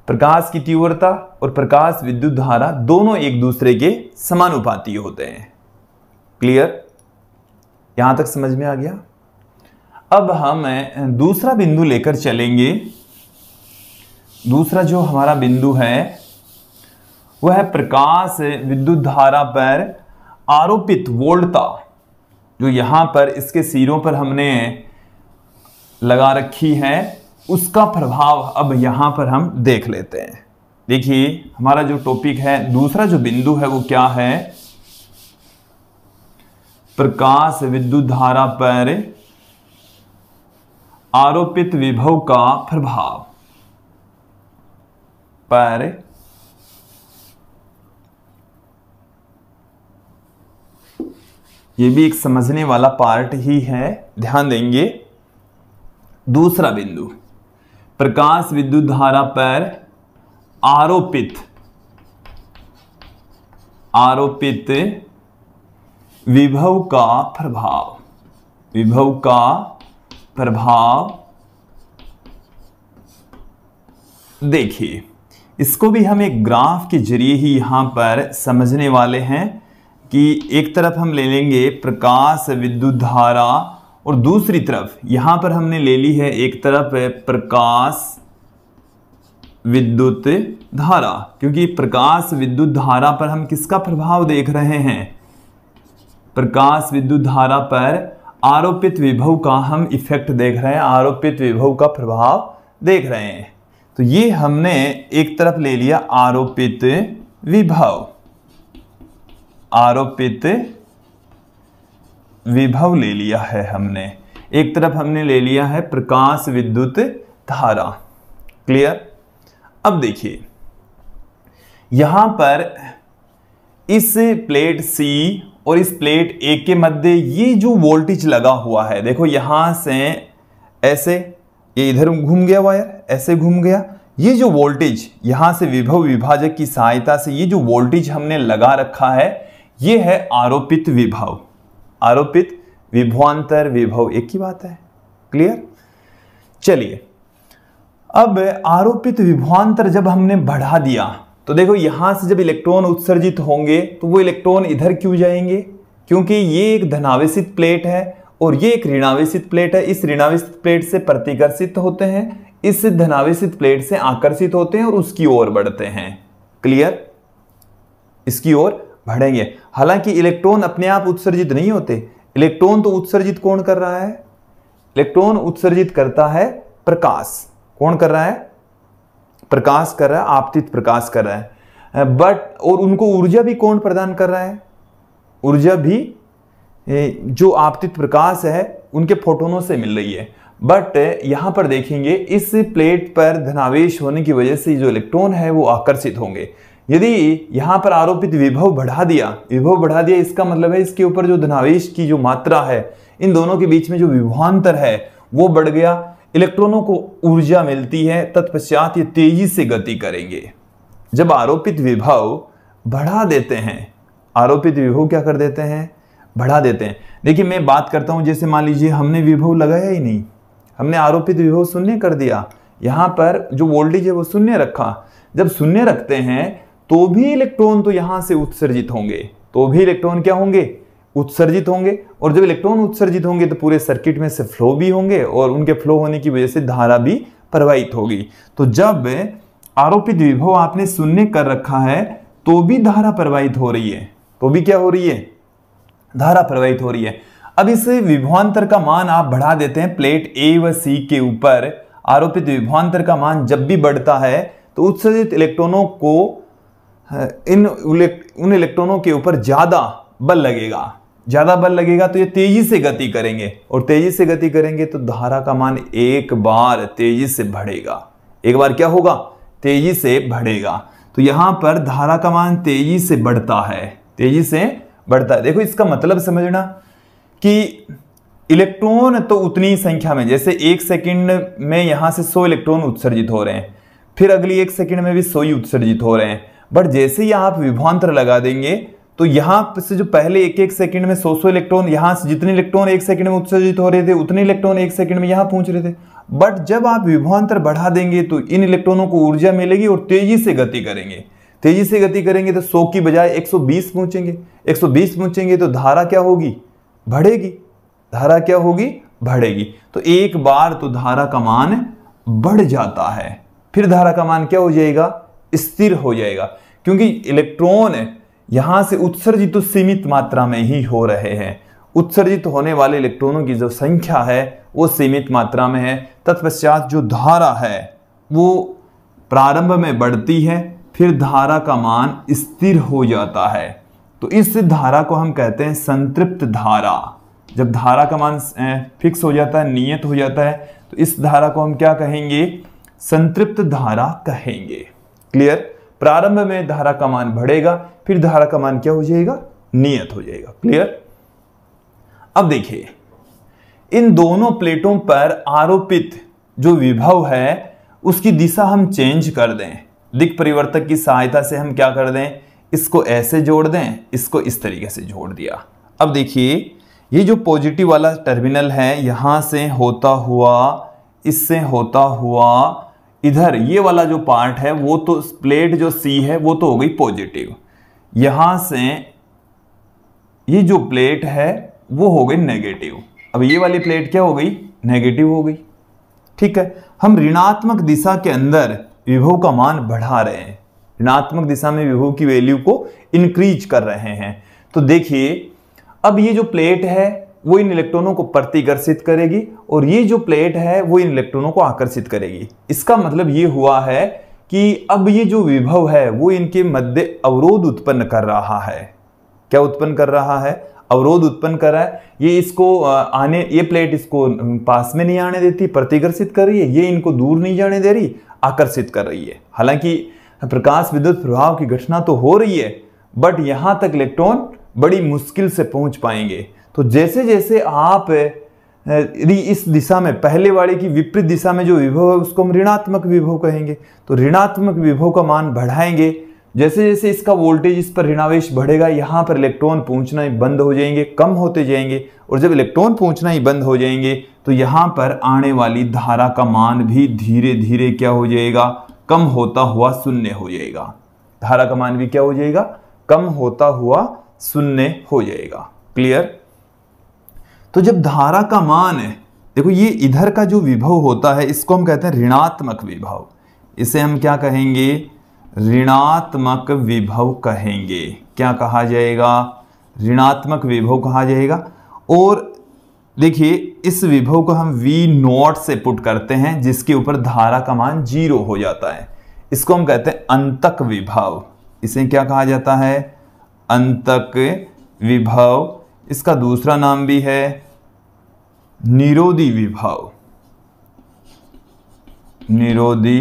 प्रकाश की तीव्रता और प्रकाश विद्युत धारा दोनों एक दूसरे के समानुपाती होते हैं क्लियर यहां तक समझ में आ गया अब हम दूसरा बिंदु लेकर चलेंगे दूसरा जो हमारा बिंदु है वह है प्रकाश विद्युत धारा पर आरोपित वोल्टता जो यहां पर इसके सिरों पर हमने लगा रखी है उसका प्रभाव अब यहां पर हम देख लेते हैं देखिए हमारा जो टॉपिक है दूसरा जो बिंदु है वो क्या है प्रकाश विद्युत धारा पर आरोपित विभव का प्रभाव पर ये भी एक समझने वाला पार्ट ही है ध्यान देंगे दूसरा बिंदु प्रकाश विद्युत धारा पर आरोपित आरोपित विभव का प्रभाव विभव का प्रभाव देखिए इसको भी हम एक ग्राफ के जरिए ही यहां पर समझने वाले हैं कि एक तरफ हम ले लेंगे प्रकाश विद्युत धारा और दूसरी तरफ यहां पर हमने ले ली है एक तरफ प्रकाश विद्युत धारा क्योंकि प्रकाश विद्युत धारा पर हम किसका प्रभाव देख रहे हैं प्रकाश विद्युत धारा पर आरोपित विभव का हम इफेक्ट देख रहे हैं आरोपित विभव का प्रभाव देख रहे हैं तो ये हमने एक तरफ ले लिया आरोपित विभव आरोपित विभव ले लिया है हमने एक तरफ हमने ले लिया है प्रकाश विद्युत धारा क्लियर अब देखिए यहां पर इस प्लेट सी और इस प्लेट ए के मध्य ये जो वोल्टेज लगा हुआ है देखो यहां से ऐसे ये इधर घूम गया वायर ऐसे घूम गया ये जो वोल्टेज यहां से विभव विभाजक की सहायता से ये जो वोल्टेज हमने लगा रखा है ये है आरोपित विभव आरोपित विभवांतर विभव एक ही बात है क्लियर चलिए अब आरोपित विभवांतर जब हमने बढ़ा दिया तो देखो यहां से जब इलेक्ट्रॉन उत्सर्जित होंगे तो वो इलेक्ट्रॉन इधर क्यों जाएंगे क्योंकि ये एक धनावेशित प्लेट है और ये एक ऋणावेशित प्लेट है इस ऋणावेशित प्लेट से प्रतिकर्षित होते हैं इस धनावेशित प्लेट से आकर्षित होते हैं और उसकी ओर बढ़ते हैं क्लियर इसकी ओर बढ़ेंगे हालांकि इलेक्ट्रॉन अपने आप उत्सर्जित नहीं होते इलेक्ट्रॉन तो उत्सर्जित कौन कर रहा है इलेक्ट्रॉन उत्सर्जित करता है प्रकाश कौन कर रहा है प्रकाश कर रहा है आपतित प्रकाश कर रहा है बट और उनको ऊर्जा भी कौन प्रदान कर रहा है ऊर्जा भी जो आपतित प्रकाश है उनके फोटोनों से मिल रही है बट यहाँ पर देखेंगे इस प्लेट पर धनावेश होने की वजह से जो इलेक्ट्रॉन है वो आकर्षित होंगे यदि यहाँ पर आरोपित विभव बढ़ा दिया विभव बढ़ा दिया इसका मतलब है इसके ऊपर जो धनावेश की जो मात्रा है इन दोनों के बीच में जो विभवान्तर है वो बढ़ गया इलेक्ट्रॉनों को ऊर्जा मिलती है तत्पश्चात ये तेजी से गति करेंगे जब आरोपित विभव बढ़ा देते हैं आरोपित विभव क्या कर देते हैं बढ़ा देते हैं देखिए मैं बात करता हूँ जैसे मान लीजिए हमने विभव लगाया ही नहीं हमने आरोपित विभव शून्य कर दिया यहां पर जो वोल्टेज है वो शून्य रखा जब शून्य रखते हैं तो भी इलेक्ट्रॉन तो यहां से उत्सर्जित होंगे तो भी इलेक्ट्रॉन क्या होंगे उत्सर्जित होंगे और जब इलेक्ट्रॉन उत्सर्जित होंगे तो पूरे सर्किट में से फ्लो भी होंगे और उनके फ्लो होने की वजह से धारा भी प्रवाहित होगी तो जब आरोपित विभव आपने शून्य कर रखा है तो भी धारा प्रवाहित हो रही है तो भी क्या हो रही है धारा प्रवाहित हो रही है अब इस विभवान्तर का मान आप बढ़ा देते हैं प्लेट ए व सी के ऊपर आरोपित विभवान्तर का मान जब भी बढ़ता है तो उत्सर्जित इलेक्ट्रॉनों को हाँ, इन उन इलेक्ट्रॉनों के ऊपर ज़्यादा बल लगेगा ज़्यादा बल लगेगा तो ये तेज़ी से गति करेंगे और तेज़ी से गति करेंगे तो धारा का मान एक बार तेज़ी से बढ़ेगा एक बार क्या होगा तेज़ी से बढ़ेगा तो यहां पर धारा का मान तेज़ी से बढ़ता है तेज़ी से बढ़ता है देखो इसका मतलब समझना कि इलेक्ट्रॉन तो उतनी संख्या में जैसे एक सेकंड में यहां से 100 इलेक्ट्रॉन उत्सर्जित हो रहे हैं फिर अगली एक सेकंड में भी 100 ही उत्सर्जित हो रहे हैं बट जैसे ही आप विभांतर लगा देंगे तो यहाँ से जो पहले एक एक सेकंड में सौ सौ इलेक्ट्रॉन यहां से जितने इलेक्ट्रॉन एक सेकंड में उत्सर्जित हो रहे थे उतने इलेक्ट्रॉन एक सेकंड में यहां पहुंच रहे थे बट जब आप विभवांतर बढ़ा देंगे तो इन इलेक्ट्रॉनों को ऊर्जा मिलेगी और तेजी से गति करेंगे तेजी से गति करेंगे तो सौ की बजाय एक पहुंचेंगे एक पहुंचेंगे तो धारा क्या होगी बढ़ेगी धारा क्या होगी बढ़ेगी तो एक बार तो धारा का मान बढ़ जाता है फिर धारा का मान क्या हो जाएगा स्थिर हो जाएगा क्योंकि इलेक्ट्रॉन यहाँ से उत्सर्जित तो सीमित मात्रा में ही हो रहे हैं उत्सर्जित होने वाले इलेक्ट्रॉनों की जो संख्या है वो सीमित मात्रा में है तत्पश्चात जो धारा है वो प्रारंभ में बढ़ती है फिर धारा का मान स्थिर हो जाता है तो इस धारा को हम कहते हैं संतृप्त धारा जब धारा का मान फिक्स हो जाता है नियत हो जाता है तो इस धारा को हम क्या कहेंगे संतृप्त धारा कहेंगे क्लियर प्रारंभ में धारा का मान बढ़ेगा फिर धारा का मान क्या हो जाएगा नियत हो जाएगा क्लियर अब देखिए इन दोनों प्लेटों पर आरोपित जो विभव है उसकी दिशा हम चेंज कर दें दिक परिवर्तक की सहायता से हम क्या कर दें इसको ऐसे जोड़ दें इसको इस तरीके से जोड़ दिया अब देखिए ये जो पॉजिटिव वाला टर्मिनल है यहाँ से होता हुआ इससे होता हुआ इधर ये वाला जो पार्ट है वो तो प्लेट जो सी है वो तो हो गई पॉजिटिव यहां से ये जो प्लेट है वो हो गई नेगेटिव अब ये वाली प्लेट क्या हो गई नेगेटिव हो गई ठीक है हम ऋणात्मक दिशा के अंदर विभव का मान बढ़ा रहे हैं ऋणात्मक दिशा में विभव की वैल्यू को इंक्रीज कर रहे हैं तो देखिए अब ये जो प्लेट है वो इन इलेक्ट्रॉनों को प्रतिकर्षित करेगी और ये जो प्लेट है वो इन इलेक्ट्रॉनों को आकर्षित करेगी इसका मतलब ये हुआ है कि अब ये जो विभव है वो इनके मध्य अवरोध उत्पन्न कर रहा है क्या उत्पन्न कर रहा है अवरोध उत्पन्न कर रहा है ये इसको आने ये प्लेट इसको पास में नहीं आने देती प्रतिकर्षित कर रही है ये इनको दूर नहीं जाने दे रही आकर्षित कर रही है हालांकि प्रकाश विद्युत प्रभाव की घटना तो हो रही है बट यहाँ तक इलेक्ट्रॉन बड़ी मुश्किल से पहुँच पाएंगे तो जैसे जैसे आप यदि इस दिशा में पहले वाले की विपरीत दिशा में जो विभव है उसको हम ऋणात्मक विभव कहेंगे तो ऋणात्मक विभव का मान बढ़ाएंगे जैसे जैसे इसका वोल्टेज इस पर ऋणावेश बढ़ेगा यहाँ पर इलेक्ट्रॉन पहुँचना ही बंद हो जाएंगे कम होते जाएंगे और जब इलेक्ट्रॉन पहुँचना ही बंद हो जाएंगे तो यहाँ पर आने वाली धारा का मान भी धीरे धीरे क्या हो जाएगा कम होता हुआ शून्य हो जाएगा धारा का मान भी क्या हो जाएगा कम होता हुआ शून्य हो जाएगा क्लियर तो जब धारा का मान है देखो ये इधर का जो विभव होता है इसको हम कहते हैं ऋणात्मक विभव इसे हम क्या कहेंगे ऋणात्मक विभव कहेंगे क्या कहा जाएगा ऋणात्मक विभव कहा जाएगा और देखिए इस विभव को हम V नॉट से पुट करते हैं जिसके ऊपर धारा का मान जीरो हो जाता है इसको हम कहते हैं अंतक विभव इसे क्या कहा जाता है अंतक विभव इसका दूसरा नाम भी है निरोधी विभाव निरोधी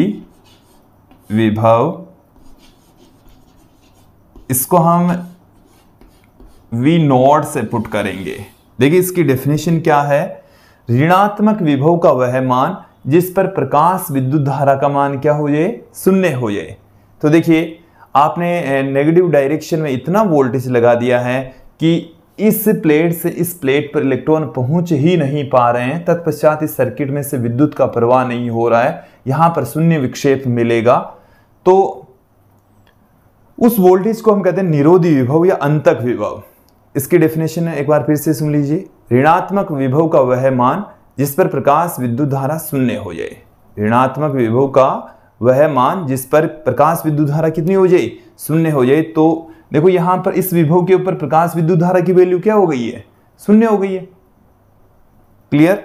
विभव इसको हम V नॉट से पुट करेंगे देखिए इसकी डेफिनेशन क्या है ऋणात्मक विभव का वह मान जिस पर प्रकाश विद्युत धारा का मान क्या हो जाए शून्य हो जाए तो देखिए आपने नेगेटिव डायरेक्शन में इतना वोल्टेज लगा दिया है कि इस प्लेट से इस प्लेट पर इलेक्ट्रॉन पहुंच ही नहीं पा रहे हैं तत्पश्चात इस सर्किट में से विद्युत का प्रवाह नहीं हो रहा है यहां पर शून्य विक्षेप मिलेगा तो उस वोल्टेज को हम कहते हैं निरोधी विभव या अंतक विभव इसकी डेफिनेशन एक बार फिर से सुन लीजिए ऋणात्मक विभव का वह मान जिस पर प्रकाश विद्युत धारा शून्य हो जाए ऋणात्मक विभव का वह मान जिस पर प्रकाश विद्युत धारा कितनी हो जाए शून्य हो जाए तो देखो यहां पर इस विभव के ऊपर प्रकाश विद्युत धारा की वैल्यू क्या हो गई है शून्य हो गई है क्लियर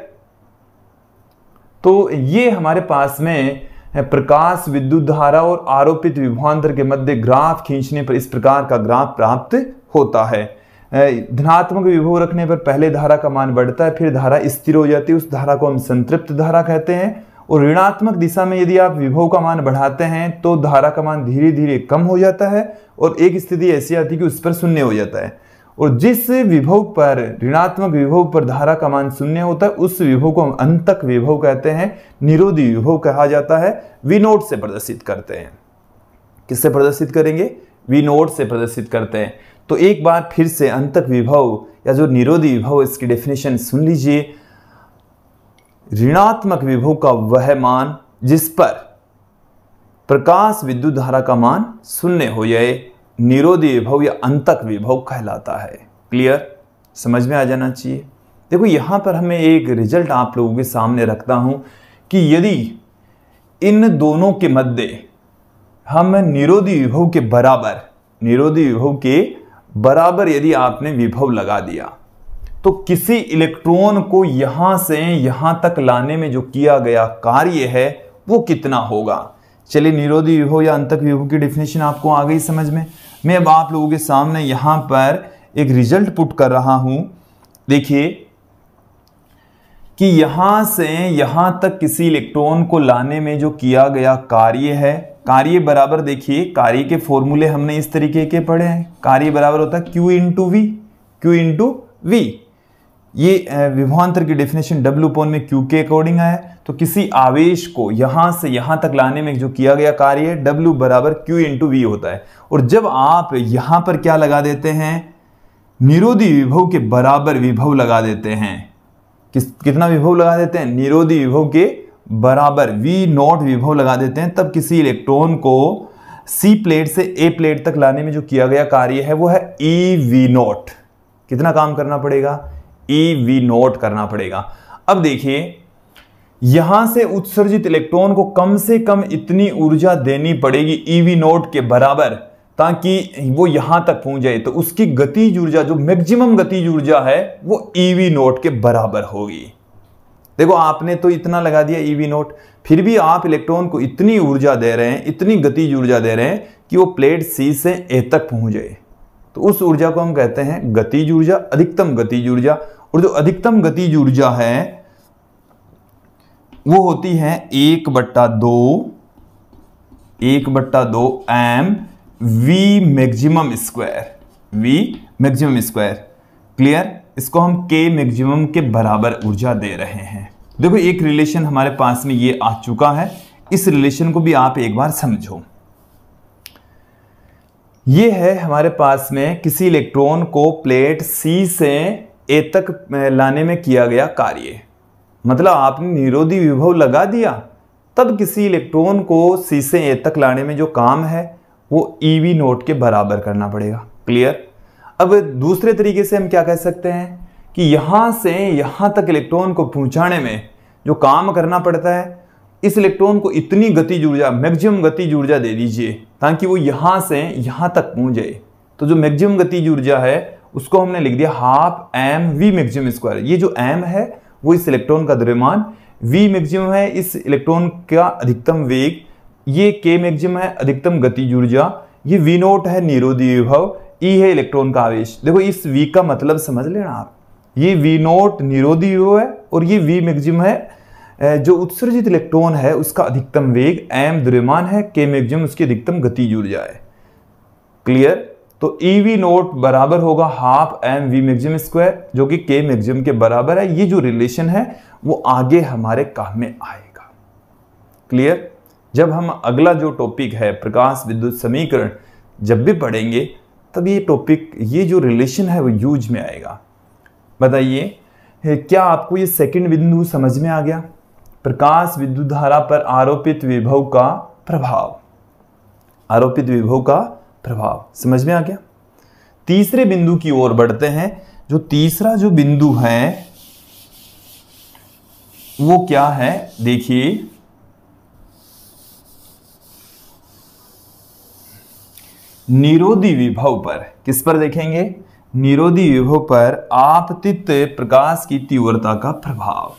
तो ये हमारे पास में प्रकाश विद्युत धारा और आरोपित विभवांतर के मध्य ग्राफ खींचने पर इस प्रकार का ग्राफ प्राप्त होता है धनात्मक विभव रखने पर पहले धारा का मान बढ़ता है फिर धारा स्थिर हो जाती है उस धारा को हम संतृप्त धारा कहते हैं और ऋणात्मक दिशा में यदि आप विभव का मान बढ़ाते हैं तो धारा का मान धीरे धीरे कम हो जाता है और एक स्थिति ऐसी आती है कि उस पर शून्य हो जाता है और जिस विभव पर ऋणात्मक विभव पर धारा का मान शून्य होता है उस विभव को हम अंतक विभव कहते हैं निरोधी विभव कहा जाता है विनोट से प्रदर्शित करते हैं किससे प्रदर्शित करेंगे विनोट से प्रदर्शित करते हैं तो एक बार फिर से अंतक विभव या जो निरोधी विभव इसकी डेफिनेशन सुन लीजिए ऋणात्मक विभव का वह मान जिस पर प्रकाश विद्युत धारा का मान शून्य हो जाए निरोधी विभव या अंतक विभव कहलाता है क्लियर समझ में आ जाना चाहिए देखो यहां पर हमें एक रिजल्ट आप लोगों के सामने रखता हूं कि यदि इन दोनों के मध्य हम निरोधी विभव के बराबर निरोधी विभव के बराबर यदि आपने विभव लगा दिया तो किसी इलेक्ट्रॉन को यहां से यहां तक लाने में जो किया गया कार्य है वो कितना होगा चलिए निरोधी विभव या अंतक विभव की डिफिनेशन आपको आ गई समझ में मैं अब आप लोगों के सामने यहां पर एक रिजल्ट पुट कर रहा हूं देखिए कि यहां से यहां तक किसी इलेक्ट्रॉन को लाने में जो किया गया कार्य है कार्य बराबर देखिए कार्य के फॉर्मूले हमने इस तरीके के पढ़े हैं कार्य बराबर होता है q into v q into v ये विभवान्तर की डेफिनेशन डब्ल्यू पोन में क्यू के अकॉर्डिंग है तो किसी आवेश को यहाँ से यहां तक लाने में जो किया गया कार्य है डब्ल्यू बराबर क्यू इंटू वी होता है और जब आप यहाँ पर क्या लगा देते हैं निरोधी विभव के बराबर विभव लगा देते हैं किस कितना विभव लगा देते हैं निरोधी विभव के बराबर वी नॉट विभव लगा देते हैं तब किसी इलेक्ट्रॉन को सी प्लेट से ए प्लेट तक लाने में जो किया गया कार्य है वो है ई वी नॉट कितना काम करना पड़ेगा ई वी नोट करना पड़ेगा अब देखिए यहां से उत्सर्जित इलेक्ट्रॉन को कम से कम इतनी ऊर्जा देनी पड़ेगी ईवी e नोट के बराबर ताकि वो यहां तक पहुंच जाए तो उसकी गतिज ऊर्जा जो मैक्सिमम गतिज ऊर्जा है वो ईवी e नोट के बराबर होगी देखो आपने तो इतना लगा दिया ईवी e नोट फिर भी आप इलेक्ट्रॉन को इतनी ऊर्जा दे रहे हैं इतनी गतिज ऊर्जा दे रहे हैं कि वो प्लेट सी से ए तक पहुंच जाए तो उस ऊर्जा को हम कहते हैं गतिज ऊर्जा अधिकतम गतिज ऊर्जा और जो अधिकतम गतिज ऊर्जा है वो होती है एक बट्टा दो एक बट्टा दो m v maximum square v maximum square clear इसको हम के मैक्सिमम के बराबर ऊर्जा दे रहे हैं देखो एक रिलेशन हमारे पास में ये आ चुका है इस रिलेशन को भी आप एक बार समझो ये है हमारे पास में किसी इलेक्ट्रॉन को प्लेट सी से ए तक लाने में किया गया कार्य मतलब आपने निरोधी विभव लगा दिया तब किसी इलेक्ट्रॉन को सी से ए तक लाने में जो काम है वो ई e वी नोट के बराबर करना पड़ेगा क्लियर अब दूसरे तरीके से हम क्या कह सकते हैं कि यहाँ से यहाँ तक इलेक्ट्रॉन को पहुँचाने में जो काम करना पड़ता है इस इलेक्ट्रॉन को इतनी गति ऊर्जा मैक्सिमम गति ऊर्जा दे दीजिए ताकि वो यहाँ से यहाँ तक पहुँच जाए तो जो मैक्सिमम गतिज ऊर्जा है उसको हमने लिख दिया half m v maximum square ये जो एम है वो इस इलेक्ट्रॉन का द्रव्यमान वी मैक्सिमम है इस इलेक्ट्रॉन का अधिकतम वेग ये के मैक्सिमम है अधिकतम गतिज ऊर्जा ये वी नोट है निरोधी विभव ई e है इलेक्ट्रॉन का आवेश देखो इस वी का मतलब समझ लेना आप ये वी नोट निरोधी विभव है और ये वी मैक्सिमम है जो उत्सर्जित इलेक्ट्रॉन है उसका अधिकतम वेग एम द्रव्यमान है के मैगजिम उसकी अधिकतम गति जुड़ जाए क्लियर तो ई वी नोट बराबर होगा half m v maximum square जो कि के मैगजिम के बराबर है ये जो रिलेशन है वो आगे हमारे काम में आएगा क्लियर जब हम अगला जो टॉपिक है प्रकाश विद्युत समीकरण जब भी पढ़ेंगे तब ये टॉपिक ये जो रिलेशन है वो यूज में आएगा बताइए क्या आपको ये सेकंड बिंदु समझ में आ गया प्रकाश विद्युत धारा पर आरोपित विभव का प्रभाव आरोपित विभव का प्रभाव समझ में आ गया तीसरे बिंदु की ओर बढ़ते हैं जो तीसरा जो बिंदु है वो क्या है देखिए निरोधी विभव पर किस पर देखेंगे निरोधी विभव पर आपतित प्रकाश की तीव्रता का प्रभाव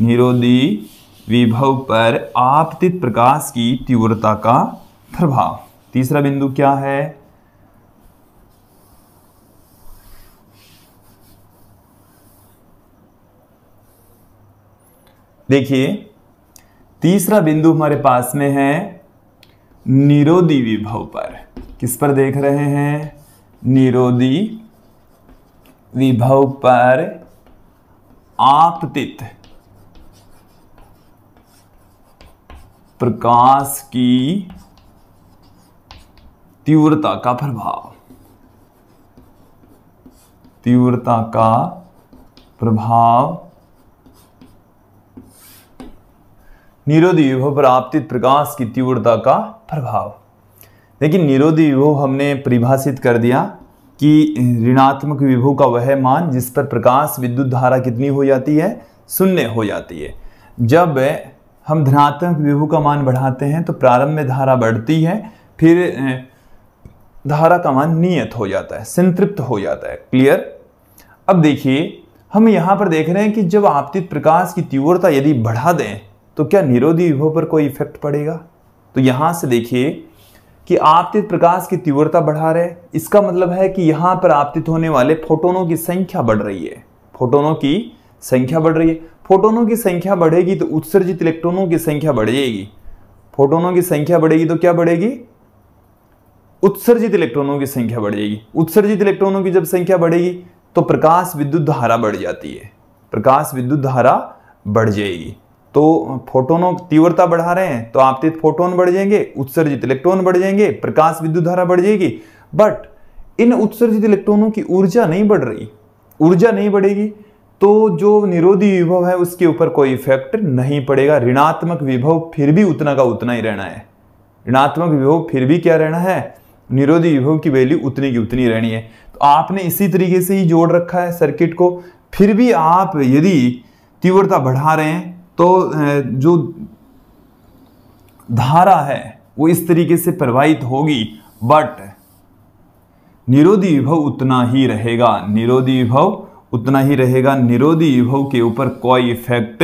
निरोधी विभव पर आपतित प्रकाश की तीव्रता का प्रभाव तीसरा बिंदु क्या है देखिए तीसरा बिंदु हमारे पास में है निरोधी विभव पर किस पर देख रहे हैं निरोधी विभव पर आपतित प्रकाश की तीव्रता का प्रभाव तीव्रता का प्रभाव निरोधी विभव पर आपतित प्रकाश की तीव्रता का प्रभाव देखिए निरोधी विभव हमने परिभाषित कर दिया कि ऋणात्मक विभव का वह मान जिस पर प्रकाश विद्युत धारा कितनी हो जाती है शून्य हो जाती है जब हम धनात्मक विभू का मान बढ़ाते हैं तो प्रारंभ में धारा बढ़ती है फिर धारा का मान नियत हो जाता है संतृप्त हो जाता है क्लियर अब देखिए हम यहाँ पर देख रहे हैं कि जब आपतित प्रकाश की तीव्रता यदि बढ़ा दें तो क्या निरोधी विभव पर कोई इफेक्ट पड़ेगा तो यहाँ से देखिए कि आपतित प्रकाश की तीव्रता बढ़ा रहे इसका मतलब है कि यहाँ पर आपतित होने वाले फोटोनों की संख्या बढ़ रही है फोटोनों की संख्या बढ़ रही है फोटोनों की संख्या बढ़ेगी तो उत्सर्जित इलेक्ट्रॉनों की संख्या बढ़ जाएगी फोटोनों की संख्या बढ़ेगी तो क्या बढ़ेगी उत्सर्जित इलेक्ट्रॉनों की संख्या बढ़ जाएगी उत्सर्जित इलेक्ट्रॉनों की जब संख्या बढ़ेगी तो प्रकाश विद्युत धारा बढ़ जाती है प्रकाश विद्युत धारा बढ़ जाएगी तो फोटोनों तीव्रता बढ़ा रहे हैं तो आपतित फोटोन बढ़ जाएंगे उत्सर्जित इलेक्ट्रॉन बढ़ जाएंगे प्रकाश विद्युत धारा बढ़ जाएगी बट इन उत्सर्जित इलेक्ट्रॉनों की ऊर्जा नहीं बढ़ रही ऊर्जा नहीं बढ़ेगी तो जो निरोधी विभव है उसके ऊपर कोई इफेक्ट नहीं पड़ेगा ऋणात्मक विभव फिर भी उतना का उतना ही रहना है ऋणात्मक विभव फिर भी क्या रहना है निरोधी विभव की वैल्यू उतनी की उतनी रहनी है तो आपने इसी तरीके से ही जोड़ रखा है सर्किट को फिर भी आप यदि तीव्रता बढ़ा रहे हैं तो जो धारा है वो इस तरीके से प्रवाहित होगी बट निरोधी विभव उतना ही रहेगा निरोधी विभव उतना ही रहेगा निरोधी विभव के ऊपर कोई इफेक्ट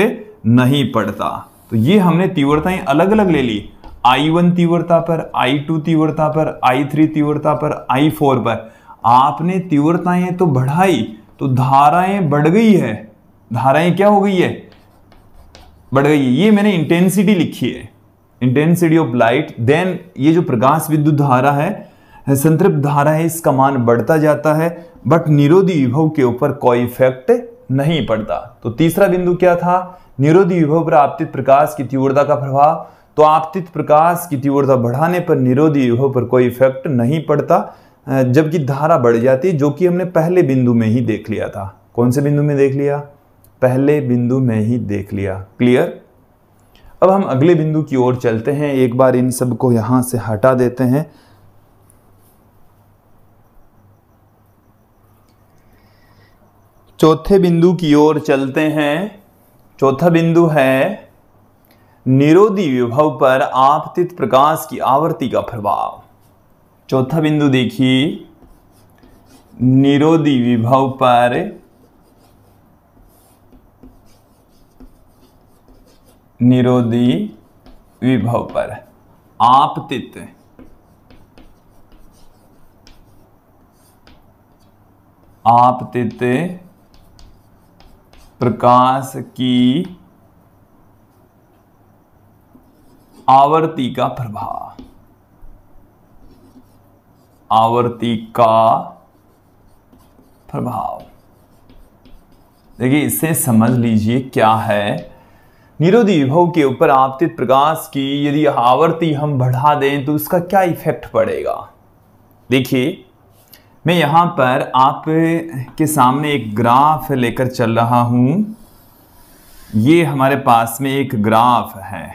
नहीं पड़ता तो ये हमने तीव्रताएं अलग अलग ले ली आई वन तीव्रता पर आई टू तीव्रता पर आई थ्री तीव्रता पर आई फोर पर आपने तीव्रताएं तो बढ़ाई तो धाराएं बढ़ गई है धाराएं क्या हो गई है बढ़ गई है ये मैंने इंटेंसिटी लिखी है इंटेंसिटी ऑफ लाइट देन ये जो प्रकाश विद्युत धारा है संतृप्त धारा है इसका मान बढ़ता जाता है बट निरोधी विभव के ऊपर कोई इफेक्ट नहीं पड़ता तो तीसरा बिंदु क्या था निरोधी विभव पर आपतित प्रकाश की तीव्रता का प्रभाव तो आपतित प्रकाश की तीव्रता बढ़ाने पर निरोधी विभव पर कोई इफेक्ट नहीं पड़ता जबकि धारा बढ़ जाती है जो कि हमने पहले बिंदु में ही देख लिया था कौन से बिंदु में देख लिया पहले बिंदु में ही देख लिया क्लियर अब हम अगले बिंदु की ओर चलते हैं एक बार इन सबको यहां से हटा देते हैं चौथे बिंदु की ओर चलते हैं चौथा बिंदु है निरोधी विभव पर आपतित प्रकाश की आवृत्ति का प्रभाव चौथा बिंदु देखिए निरोधी विभव पर निरोधी विभव पर आपतित आपतित प्रकाश की आवर्ती का प्रभाव आवर्ती का प्रभाव देखिए इससे समझ लीजिए क्या है निरोधी विभव के ऊपर आपतित प्रकाश की यदि आवर्ती हम बढ़ा दें तो उसका क्या इफेक्ट पड़ेगा देखिए मैं यहाँ पर आप के सामने एक ग्राफ लेकर चल रहा हूँ ये हमारे पास में एक ग्राफ है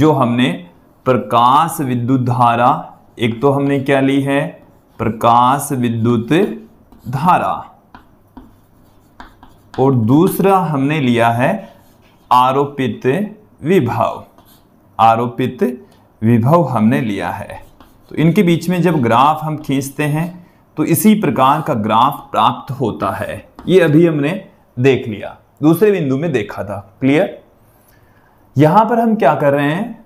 जो हमने प्रकाश विद्युत धारा एक तो हमने क्या ली है प्रकाश विद्युत धारा और दूसरा हमने लिया है आरोपित विभव आरोपित विभव हमने लिया है तो इनके बीच में जब ग्राफ हम खींचते हैं तो इसी प्रकार का ग्राफ प्राप्त होता है ये अभी हमने देख लिया दूसरे बिंदु में देखा था क्लियर यहां पर हम क्या कर रहे हैं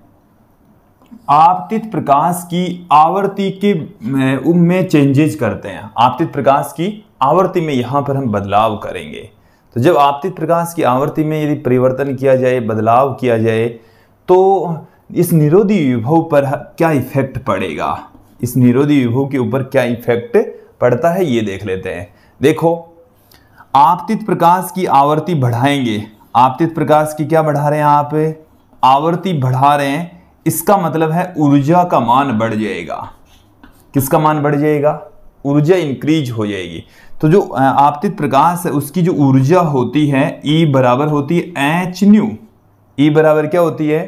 आपतित प्रकाश की आवर्ती के में चेंजेज करते हैं आपतित प्रकाश की आवृत्ति में यहां पर हम बदलाव करेंगे तो जब आपतित प्रकाश की आवृत्ति में यदि परिवर्तन किया जाए बदलाव किया जाए तो इस निरोधी विभव पर क्या इफेक्ट पड़ेगा इस निरोधी विभव के ऊपर क्या इफेक्ट पड़ता है ये देख लेते हैं देखो आपतित प्रकाश की आवृत्ति बढ़ाएंगे आपतित प्रकाश की क्या बढ़ा रहे हैं आप आवृत्ति बढ़ा रहे हैं इसका मतलब है ऊर्जा का मान बढ़ जाएगा किसका मान बढ़ जाएगा ऊर्जा इंक्रीज हो जाएगी तो जो आपतित प्रकाश है उसकी जो ऊर्जा होती है ई e बराबर होती है एच न्यू ई बराबर क्या होती है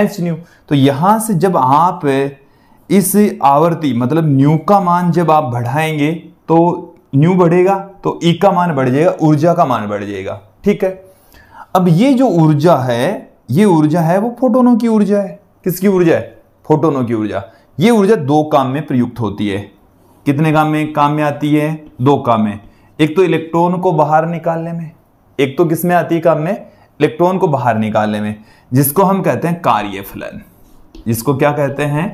एच न्यू तो यहां से जब आप इस आवर्ती मतलब न्यू का मान जब आप बढ़ाएंगे तो न्यू बढ़ेगा तो ई e का मान बढ़ जाएगा ऊर्जा का मान बढ़ जाएगा ठीक है अब ये जो ऊर्जा है ये ऊर्जा है वो फोटोनों की ऊर्जा है किसकी ऊर्जा है फोटोनों की ऊर्जा ये ऊर्जा दो काम में प्रयुक्त होती है कितने काम में काम में आती है दो काम में एक तो इलेक्ट्रॉन को बाहर निकालने में एक तो किस में आती है काम में इलेक्ट्रॉन को बाहर निकालने में जिसको हम कहते हैं कार्य फलन जिसको क्या कहते हैं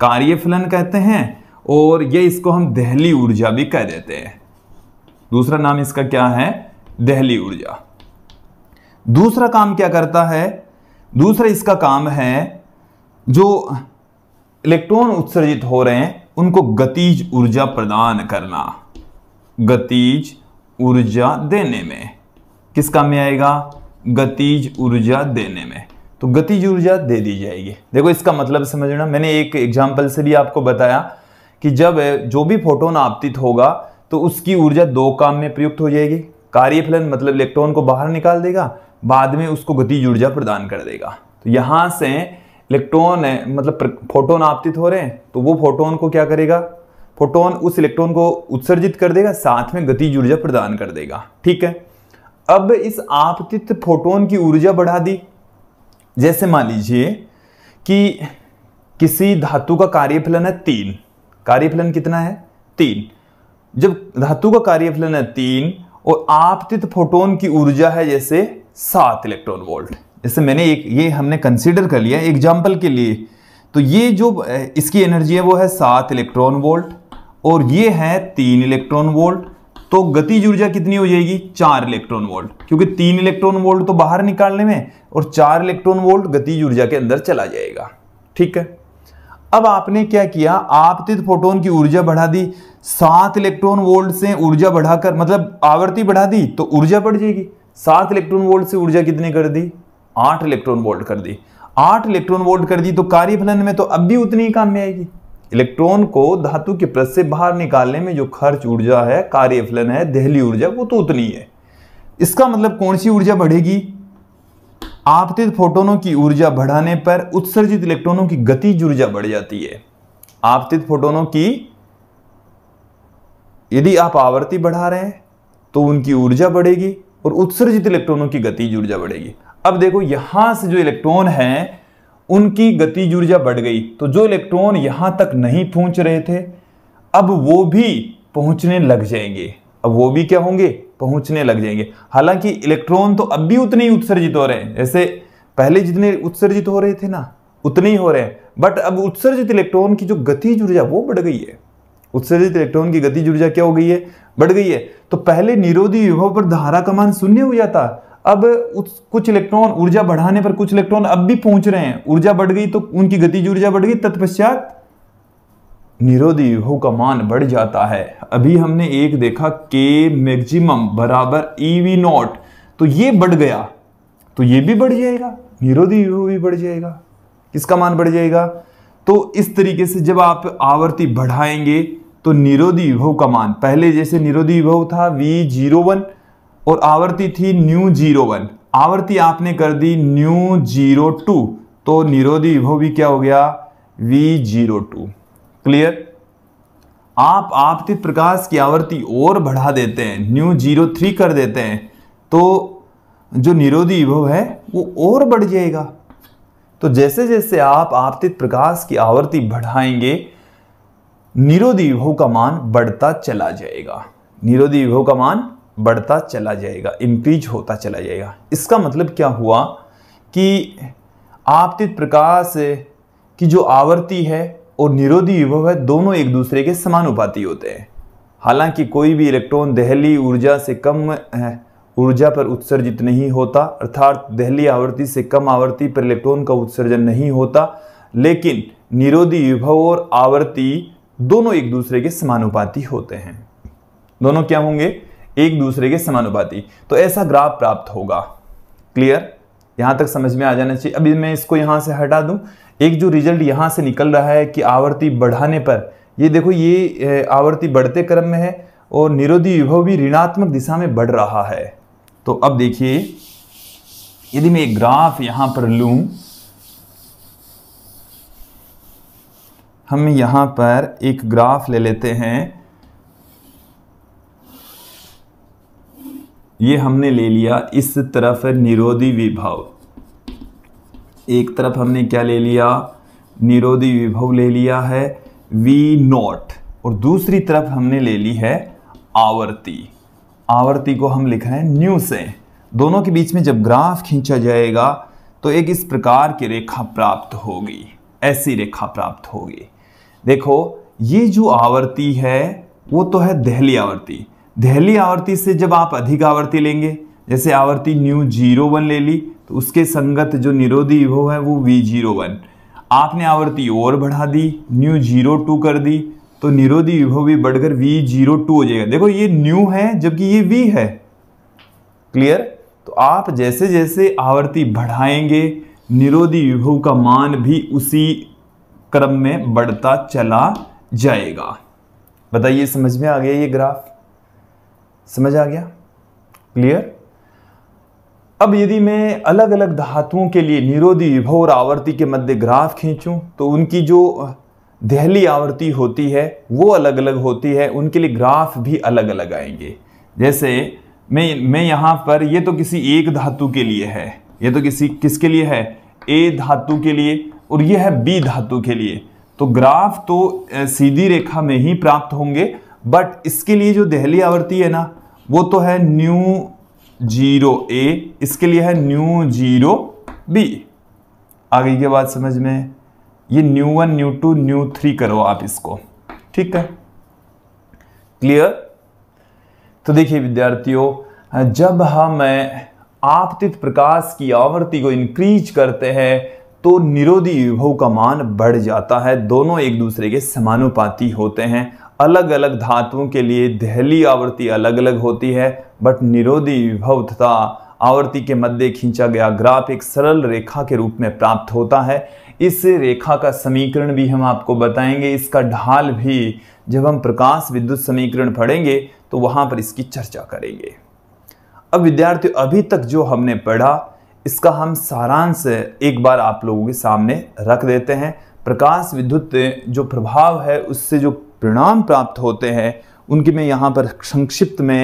कार्य फलन कहते हैं और ये इसको हम दहली ऊर्जा भी कह देते हैं दूसरा नाम इसका क्या है दहली ऊर्जा दूसरा काम क्या करता है दूसरा इसका काम है जो इलेक्ट्रॉन उत्सर्जित हो रहे हैं उनको गतिज ऊर्जा प्रदान करना गतिज ऊर्जा देने में किस काम में आएगा गतिज ऊर्जा देने में तो गतिज ऊर्जा दे दी जाएगी देखो इसका मतलब समझना मैंने एक एग्जाम्पल से भी आपको बताया कि जब जो भी फोटोन आपतित होगा तो उसकी ऊर्जा दो काम में प्रयुक्त हो जाएगी कार्यफलन मतलब इलेक्ट्रॉन को बाहर निकाल देगा बाद में उसको गतिज ऊर्जा प्रदान कर देगा तो यहाँ से इलेक्ट्रॉन है मतलब फोटोन आपतित हो रहे हैं तो वो फोटोन को क्या करेगा फोटोन उस इलेक्ट्रॉन को उत्सर्जित कर देगा साथ में गतिज ऊर्जा प्रदान कर देगा ठीक है अब इस आपतित फोटोन की ऊर्जा बढ़ा दी जैसे मान लीजिए कि किसी धातु का कार्यफलन है तीन कार्यफलन कितना है तीन जब धातु का कार्यफलन है तीन और आपतित फोटोन की ऊर्जा है जैसे सात इलेक्ट्रॉन वोल्ट जैसे मैंने एक ये हमने कंसिडर कर लिया एग्जाम्पल के लिए तो ये जो इसकी एनर्जी है वो है सात इलेक्ट्रॉन वोल्ट और ये है तीन इलेक्ट्रॉन वोल्ट तो गतिज ऊर्जा कितनी हो जाएगी चार इलेक्ट्रॉन वोल्ट क्योंकि तीन इलेक्ट्रॉन वोल्ट तो बाहर निकालने में और चार इलेक्ट्रॉन वोल्ट गतिज ऊर्जा के अंदर चला जाएगा ठीक है अब आपने क्या किया आपतित फोटोन की ऊर्जा बढ़ा दी सात इलेक्ट्रॉन वोल्ट से ऊर्जा बढ़ाकर मतलब आवृत्ति बढ़ा दी तो ऊर्जा बढ़ जाएगी सात इलेक्ट्रॉन वोल्ट से ऊर्जा कितनी कर दी आठ इलेक्ट्रॉन वोल्ट कर दी आठ इलेक्ट्रॉन वोल्ट कर दी तो कार्यफलन में तो अब भी उतनी ही काम में आएगी इलेक्ट्रॉन को धातु के प्रत से बाहर निकालने में जो खर्च ऊर्जा है फलन है दहली ऊर्जा वो तो उतनी है इसका मतलब कौन सी ऊर्जा बढ़ेगी आपतित फोटोनों की ऊर्जा बढ़ाने पर उत्सर्जित इलेक्ट्रॉनों की गतिज ऊर्जा बढ़ जाती है आपतित फोटोनों की यदि आप आवृत्ति बढ़ा रहे हैं तो उनकी ऊर्जा बढ़ेगी और उत्सर्जित इलेक्ट्रॉनों की गतिज ऊर्जा बढ़ेगी अब देखो यहां से जो इलेक्ट्रॉन है उनकी गतिज ऊर्जा बढ़ गई तो जो इलेक्ट्रॉन यहां तक नहीं पहुंच रहे थे अब वो भी पहुंचने लग जाएंगे अब वो भी क्या होंगे पहुंचने लग जाएंगे हालांकि इलेक्ट्रॉन तो अब भी उतने ही उत्सर्जित हो रहे हैं जैसे पहले जितने उत्सर्जित हो रहे थे ना उतने ही हो रहे हैं बट अब उत्सर्जित इलेक्ट्रॉन की जो गतिज ऊर्जा वो बढ़ गई है उत्सर्जित इलेक्ट्रॉन की गतिज ऊर्जा क्या हो गई है बढ़ गई है तो पहले निरोधी विभव पर धारा का मान शून्य हो जाता अब उस कुछ इलेक्ट्रॉन ऊर्जा बढ़ाने पर कुछ इलेक्ट्रॉन अब भी पहुंच रहे हैं ऊर्जा बढ़ गई तो उनकी गतिज ऊर्जा बढ़ गई तत्पश्चात निरोधी विभव का मान बढ़ जाता है अभी हमने एक देखा के मैक्सिमम बराबर ईवी e नॉट तो ये बढ़ गया तो ये भी बढ़ जाएगा निरोधी विभव भी बढ़ जाएगा किसका मान बढ़ जाएगा तो इस तरीके से जब आप आवर्ती बढ़ाएंगे तो निरोधी विभव का मान पहले जैसे निरोधी विभव था वी जीरो वन और आवर्ती थी न्यू जीरो वन आवर्ती आपने कर दी न्यू जीरो टू तो निरोधी विभव भी क्या हो गया वी जीरो टू क्लियर आप आपतित प्रकाश की आवर्ती और बढ़ा देते हैं न्यू जीरो थ्री कर देते हैं तो जो निरोधी विभव है वो और बढ़ जाएगा तो जैसे जैसे आप आपतित प्रकाश की आवर्ती बढ़ाएंगे निरोधी विभव का मान बढ़ता चला जाएगा निरोधी विभव का मान बढ़ता चला जाएगा इंक्रीज होता चला जाएगा इसका मतलब क्या हुआ कि आपतित प्रकाश की जो आवर्ती है और निरोधी विभव है दोनों एक दूसरे के समानुपाती होते हैं हालांकि कोई भी इलेक्ट्रॉन दहली ऊर्जा से कम ऊर्जा पर उत्सर्जित नहीं होता अर्थात दहली आवृत्ति से कम आवृत्ति पर इलेक्ट्रॉन का उत्सर्जन नहीं होता लेकिन निरोधी विभव और आवृत्ति दोनों एक दूसरे के समानुपाती होते हैं दोनों क्या होंगे एक दूसरे के समानुपाती तो ऐसा ग्राफ प्राप्त होगा क्लियर यहां तक समझ में आ जाना चाहिए अभी मैं इसको यहां से हटा दूं एक जो रिजल्ट यहां से निकल रहा है कि आवर्ती बढ़ाने पर ये देखो ये आवर्ती बढ़ते क्रम में है और निरोधी विभव भी ऋणात्मक दिशा में बढ़ रहा है तो अब देखिए यदि मैं एक ग्राफ यहां पर लू हम यहां पर एक ग्राफ ले लेते हैं ये हमने ले लिया इस तरफ निरोधी विभव एक तरफ हमने क्या ले लिया निरोधी विभव ले लिया है वी नॉट और दूसरी तरफ हमने ले ली है आवर्ती आवर्ती को हम लिख रहे हैं न्यू से दोनों के बीच में जब ग्राफ खींचा जाएगा तो एक इस प्रकार की रेखा प्राप्त होगी ऐसी रेखा प्राप्त होगी देखो ये जो आवर्ती है वो तो है दहली आवर्ती दहली आवर्ती से जब आप अधिक आवर्ती लेंगे जैसे आवर्ती न्यू जीरो वन ले ली तो उसके संगत जो निरोधी वो है वो वी जीरो वन आपने आवर्ती और बढ़ा दी न्यू जीरो टू कर दी तो निरोधी विभव भी बढ़कर वी जीरो टू हो जाएगा देखो ये न्यू है जबकि ये वी है क्लियर तो आप जैसे जैसे आवर्ती बढ़ाएंगे निरोधी विभव का मान भी उसी क्रम में बढ़ता चला जाएगा बताइए समझ में आ गया ये ग्राफ समझ आ गया क्लियर अब यदि मैं अलग अलग धातुओं के लिए निरोधी विभव और आवर्ती के मध्य ग्राफ खींचूं तो उनकी जो दहली आवर्ती होती है वो अलग अलग होती है उनके लिए ग्राफ भी अलग अलग आएंगे जैसे मैं मैं यहाँ पर ये तो किसी एक धातु के लिए है ये तो किसी किसके लिए है ए धातु के लिए और ये है बी धातु के लिए तो ग्राफ तो सीधी रेखा में ही प्राप्त होंगे बट इसके लिए जो दहली आवर्ती है ना वो तो है न्यू जीरो ए इसके लिए है न्यू जीरो बी आगे के बाद समझ में ये nu one nu two nu three करो आप इसको ठीक है क्लियर तो देखिए विद्यार्थियों जब हम आपतित प्रकाश की आवृत्ति को इंक्रीज करते हैं तो निरोधी विभव का मान बढ़ जाता है दोनों एक दूसरे के समानुपाती होते हैं अलग अलग धातुओं के लिए दहली आवृत्ति अलग अलग होती है बट निरोधी विभव तथा आवृत्ति के मध्य खींचा गया ग्राफ एक सरल रेखा के रूप में प्राप्त होता है इस रेखा का समीकरण भी हम आपको बताएंगे इसका ढाल भी जब हम प्रकाश विद्युत समीकरण पढ़ेंगे तो वहाँ पर इसकी चर्चा करेंगे अब विद्यार्थी अभी तक जो हमने पढ़ा इसका हम सारांश एक बार आप लोगों के सामने रख देते हैं प्रकाश विद्युत जो प्रभाव है उससे जो परिणाम प्राप्त होते हैं उनकी मैं यहां पर संक्षिप्त में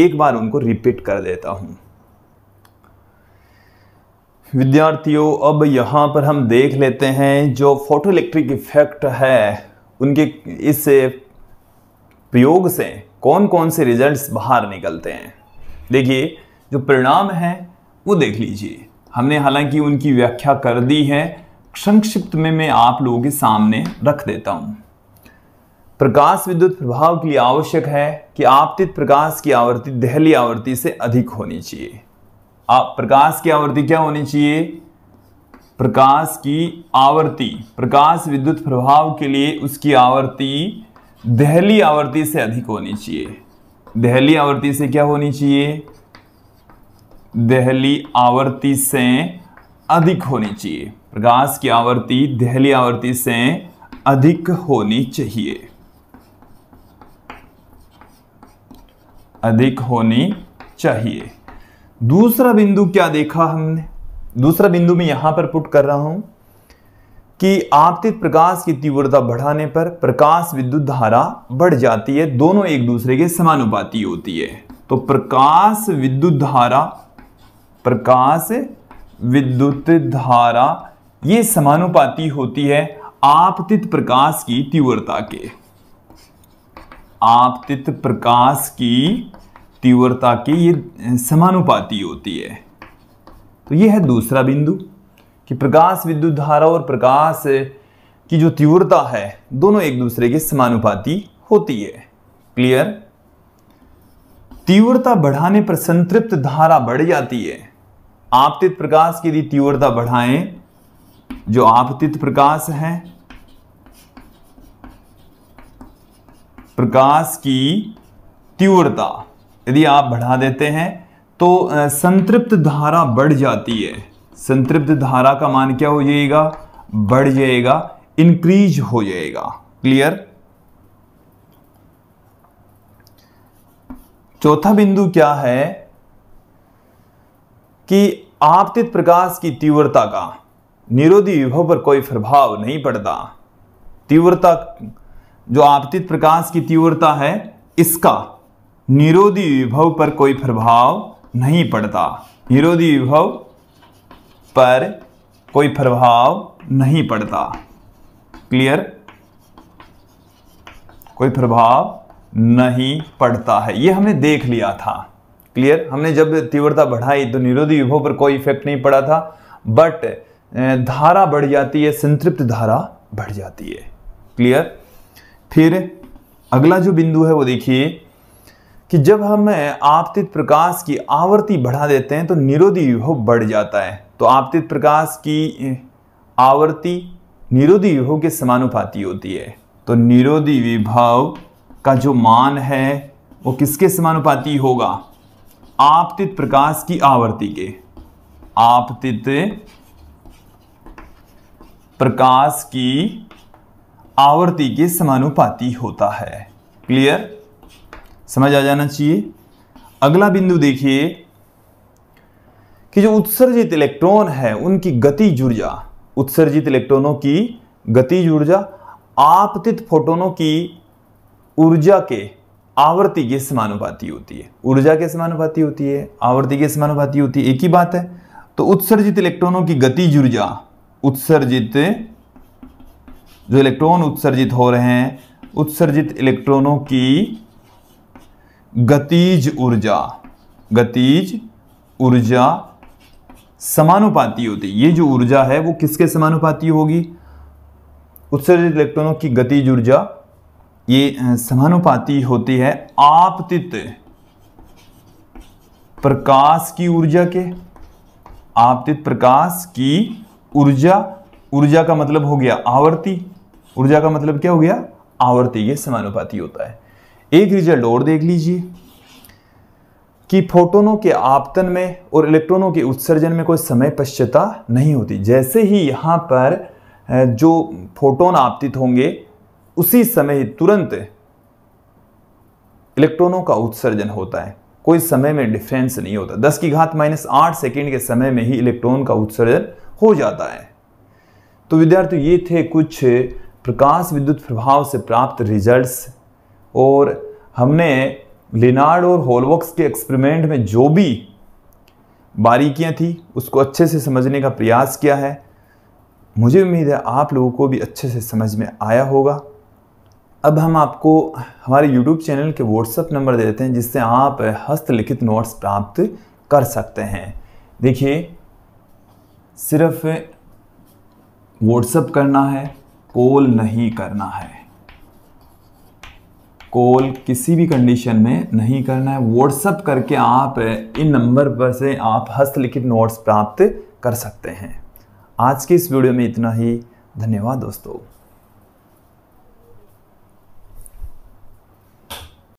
एक बार उनको रिपीट कर देता हूं विद्यार्थियों अब यहां पर हम देख लेते हैं जो फोटो इलेक्ट्रिक इफेक्ट है उनके इस प्रयोग से कौन कौन से रिजल्ट्स बाहर निकलते हैं देखिए जो परिणाम है वो देख लीजिए हमने हालांकि उनकी व्याख्या कर दी है संक्षिप्त में मैं आप लोगों के सामने रख देता हूं प्रकाश विद्युत प्रभाव के लिए आवश्यक है कि आपतित प्रकाश की आवृत्ति दहली आवृत्ति से अधिक होनी चाहिए आप प्रकाश की आवृत्ति क्या होनी चाहिए प्रकाश की आवृत्ति प्रकाश विद्युत प्रभाव के लिए उसकी आवृत्ति दहली आवृत्ति से अधिक होनी चाहिए दहली आवृत्ति से क्या होनी चाहिए दहली आवृत्ति से अधिक होनी चाहिए प्रकाश की आवृत्ति दहली आवृत्ति से अधिक होनी चाहिए अधिक होनी चाहिए दूसरा बिंदु क्या देखा हमने दूसरा बिंदु मैं यहां पर पुट कर रहा हूं कि आपतित प्रकाश की तीव्रता बढ़ाने पर प्रकाश विद्युत धारा बढ़ जाती है दोनों एक दूसरे के समानुपाती होती है तो प्रकाश विद्युत धारा प्रकाश विद्युत धारा ये समानुपाती होती है आपतित प्रकाश की तीव्रता के आपतित प्रकाश की तीव्रता के ये समानुपाती होती है तो ये है दूसरा बिंदु कि प्रकाश विद्युत धारा और प्रकाश की जो तीव्रता है दोनों एक दूसरे के समानुपाती होती है क्लियर तीव्रता बढ़ाने पर संतृप्त धारा बढ़ जाती है आपतित प्रकाश की यदि तीव्रता बढ़ाएं जो आपतित प्रकाश है प्रकाश की तीव्रता यदि आप बढ़ा देते हैं तो संतृप्त धारा बढ़ जाती है संतृप्त धारा का मान क्या हो जाएगा बढ़ जाएगा इंक्रीज हो जाएगा क्लियर चौथा बिंदु क्या है कि आपतित प्रकाश की तीव्रता का निरोधी विभव पर कोई प्रभाव नहीं पड़ता तीव्रता जो आपतित प्रकाश की तीव्रता है इसका निरोधी विभव पर कोई प्रभाव नहीं पड़ता निरोधी विभव पर कोई प्रभाव नहीं पड़ता क्लियर कोई प्रभाव नहीं पड़ता है यह हमने देख लिया था क्लियर हमने जब तीव्रता बढ़ाई तो निरोधी विभव पर कोई इफेक्ट नहीं पड़ा था बट धारा बढ़ जाती है संतृप्त धारा बढ़ जाती है क्लियर फिर अगला जो बिंदु है वो देखिए कि जब हम आपतित प्रकाश की आवृत्ति बढ़ा देते हैं तो निरोधी विभव बढ़ जाता है तो आपतित प्रकाश की आवृत्ति निरोधी विभव के समानुपाती होती है तो निरोधी विभव का जो मान है वो किसके समानुपाती होगा आपतित प्रकाश की आवृत्ति के आपतित प्रकाश की आवर्ती के समानुपाती होता है क्लियर समझ आ जाना चाहिए अगला बिंदु देखिए कि जो उत्सर्जित इलेक्ट्रॉन है उनकी गति ऊर्जा उत्सर्जित इलेक्ट्रॉनों की गति ऊर्जा आपतित फोटोनों की ऊर्जा के आवर्ती के समानुपाती होती है ऊर्जा के समानुपाती होती है आवर्ती के समानुपाती होती है एक ही बात है तो उत्सर्जित इलेक्ट्रॉनों की गति ऊर्जा उत्सर्जित जो इलेक्ट्रॉन उत्सर्जित हो रहे हैं उत्सर्जित इलेक्ट्रॉनों की गतिज ऊर्जा गतिज ऊर्जा समानुपाती होती है ये जो ऊर्जा है वो किसके समानुपाती होगी उत्सर्जित इलेक्ट्रॉनों की गतिज ऊर्जा ये समानुपाती होती है आपतित प्रकाश की ऊर्जा के आपतित प्रकाश की ऊर्जा ऊर्जा का मतलब हो गया आवर्ती ऊर्जा का मतलब क्या हो गया आवर्ती ये समानुपाती होता है एक रिजल्ट और देख लीजिए कि फोटोनों के आपतन में और इलेक्ट्रॉनों के उत्सर्जन में कोई समय पश्चता नहीं होती जैसे ही यहां पर जो फोटोन आपतित होंगे उसी समय तुरंत इलेक्ट्रॉनों का उत्सर्जन होता है कोई समय में डिफरेंस नहीं होता दस की घात माइनस आठ सेकेंड के समय में ही इलेक्ट्रॉन का उत्सर्जन हो जाता है तो विद्यार्थी ये थे कुछ प्रकाश विद्युत प्रभाव से प्राप्त रिजल्ट्स और हमने लिनार्ड और होलवक्स के एक्सपेरिमेंट में जो भी बारीकियां थी उसको अच्छे से समझने का प्रयास किया है मुझे उम्मीद है आप लोगों को भी अच्छे से समझ में आया होगा अब हम आपको हमारे YouTube चैनल के WhatsApp नंबर दे देते हैं जिससे आप हस्तलिखित नोट्स प्राप्त कर सकते हैं देखिए सिर्फ WhatsApp करना है कोल नहीं करना है कॉल किसी भी कंडीशन में नहीं करना है व्हाट्सअप करके आप इन नंबर पर से आप हस्तलिखित नोट्स प्राप्त कर सकते हैं आज की इस वीडियो में इतना ही धन्यवाद दोस्तों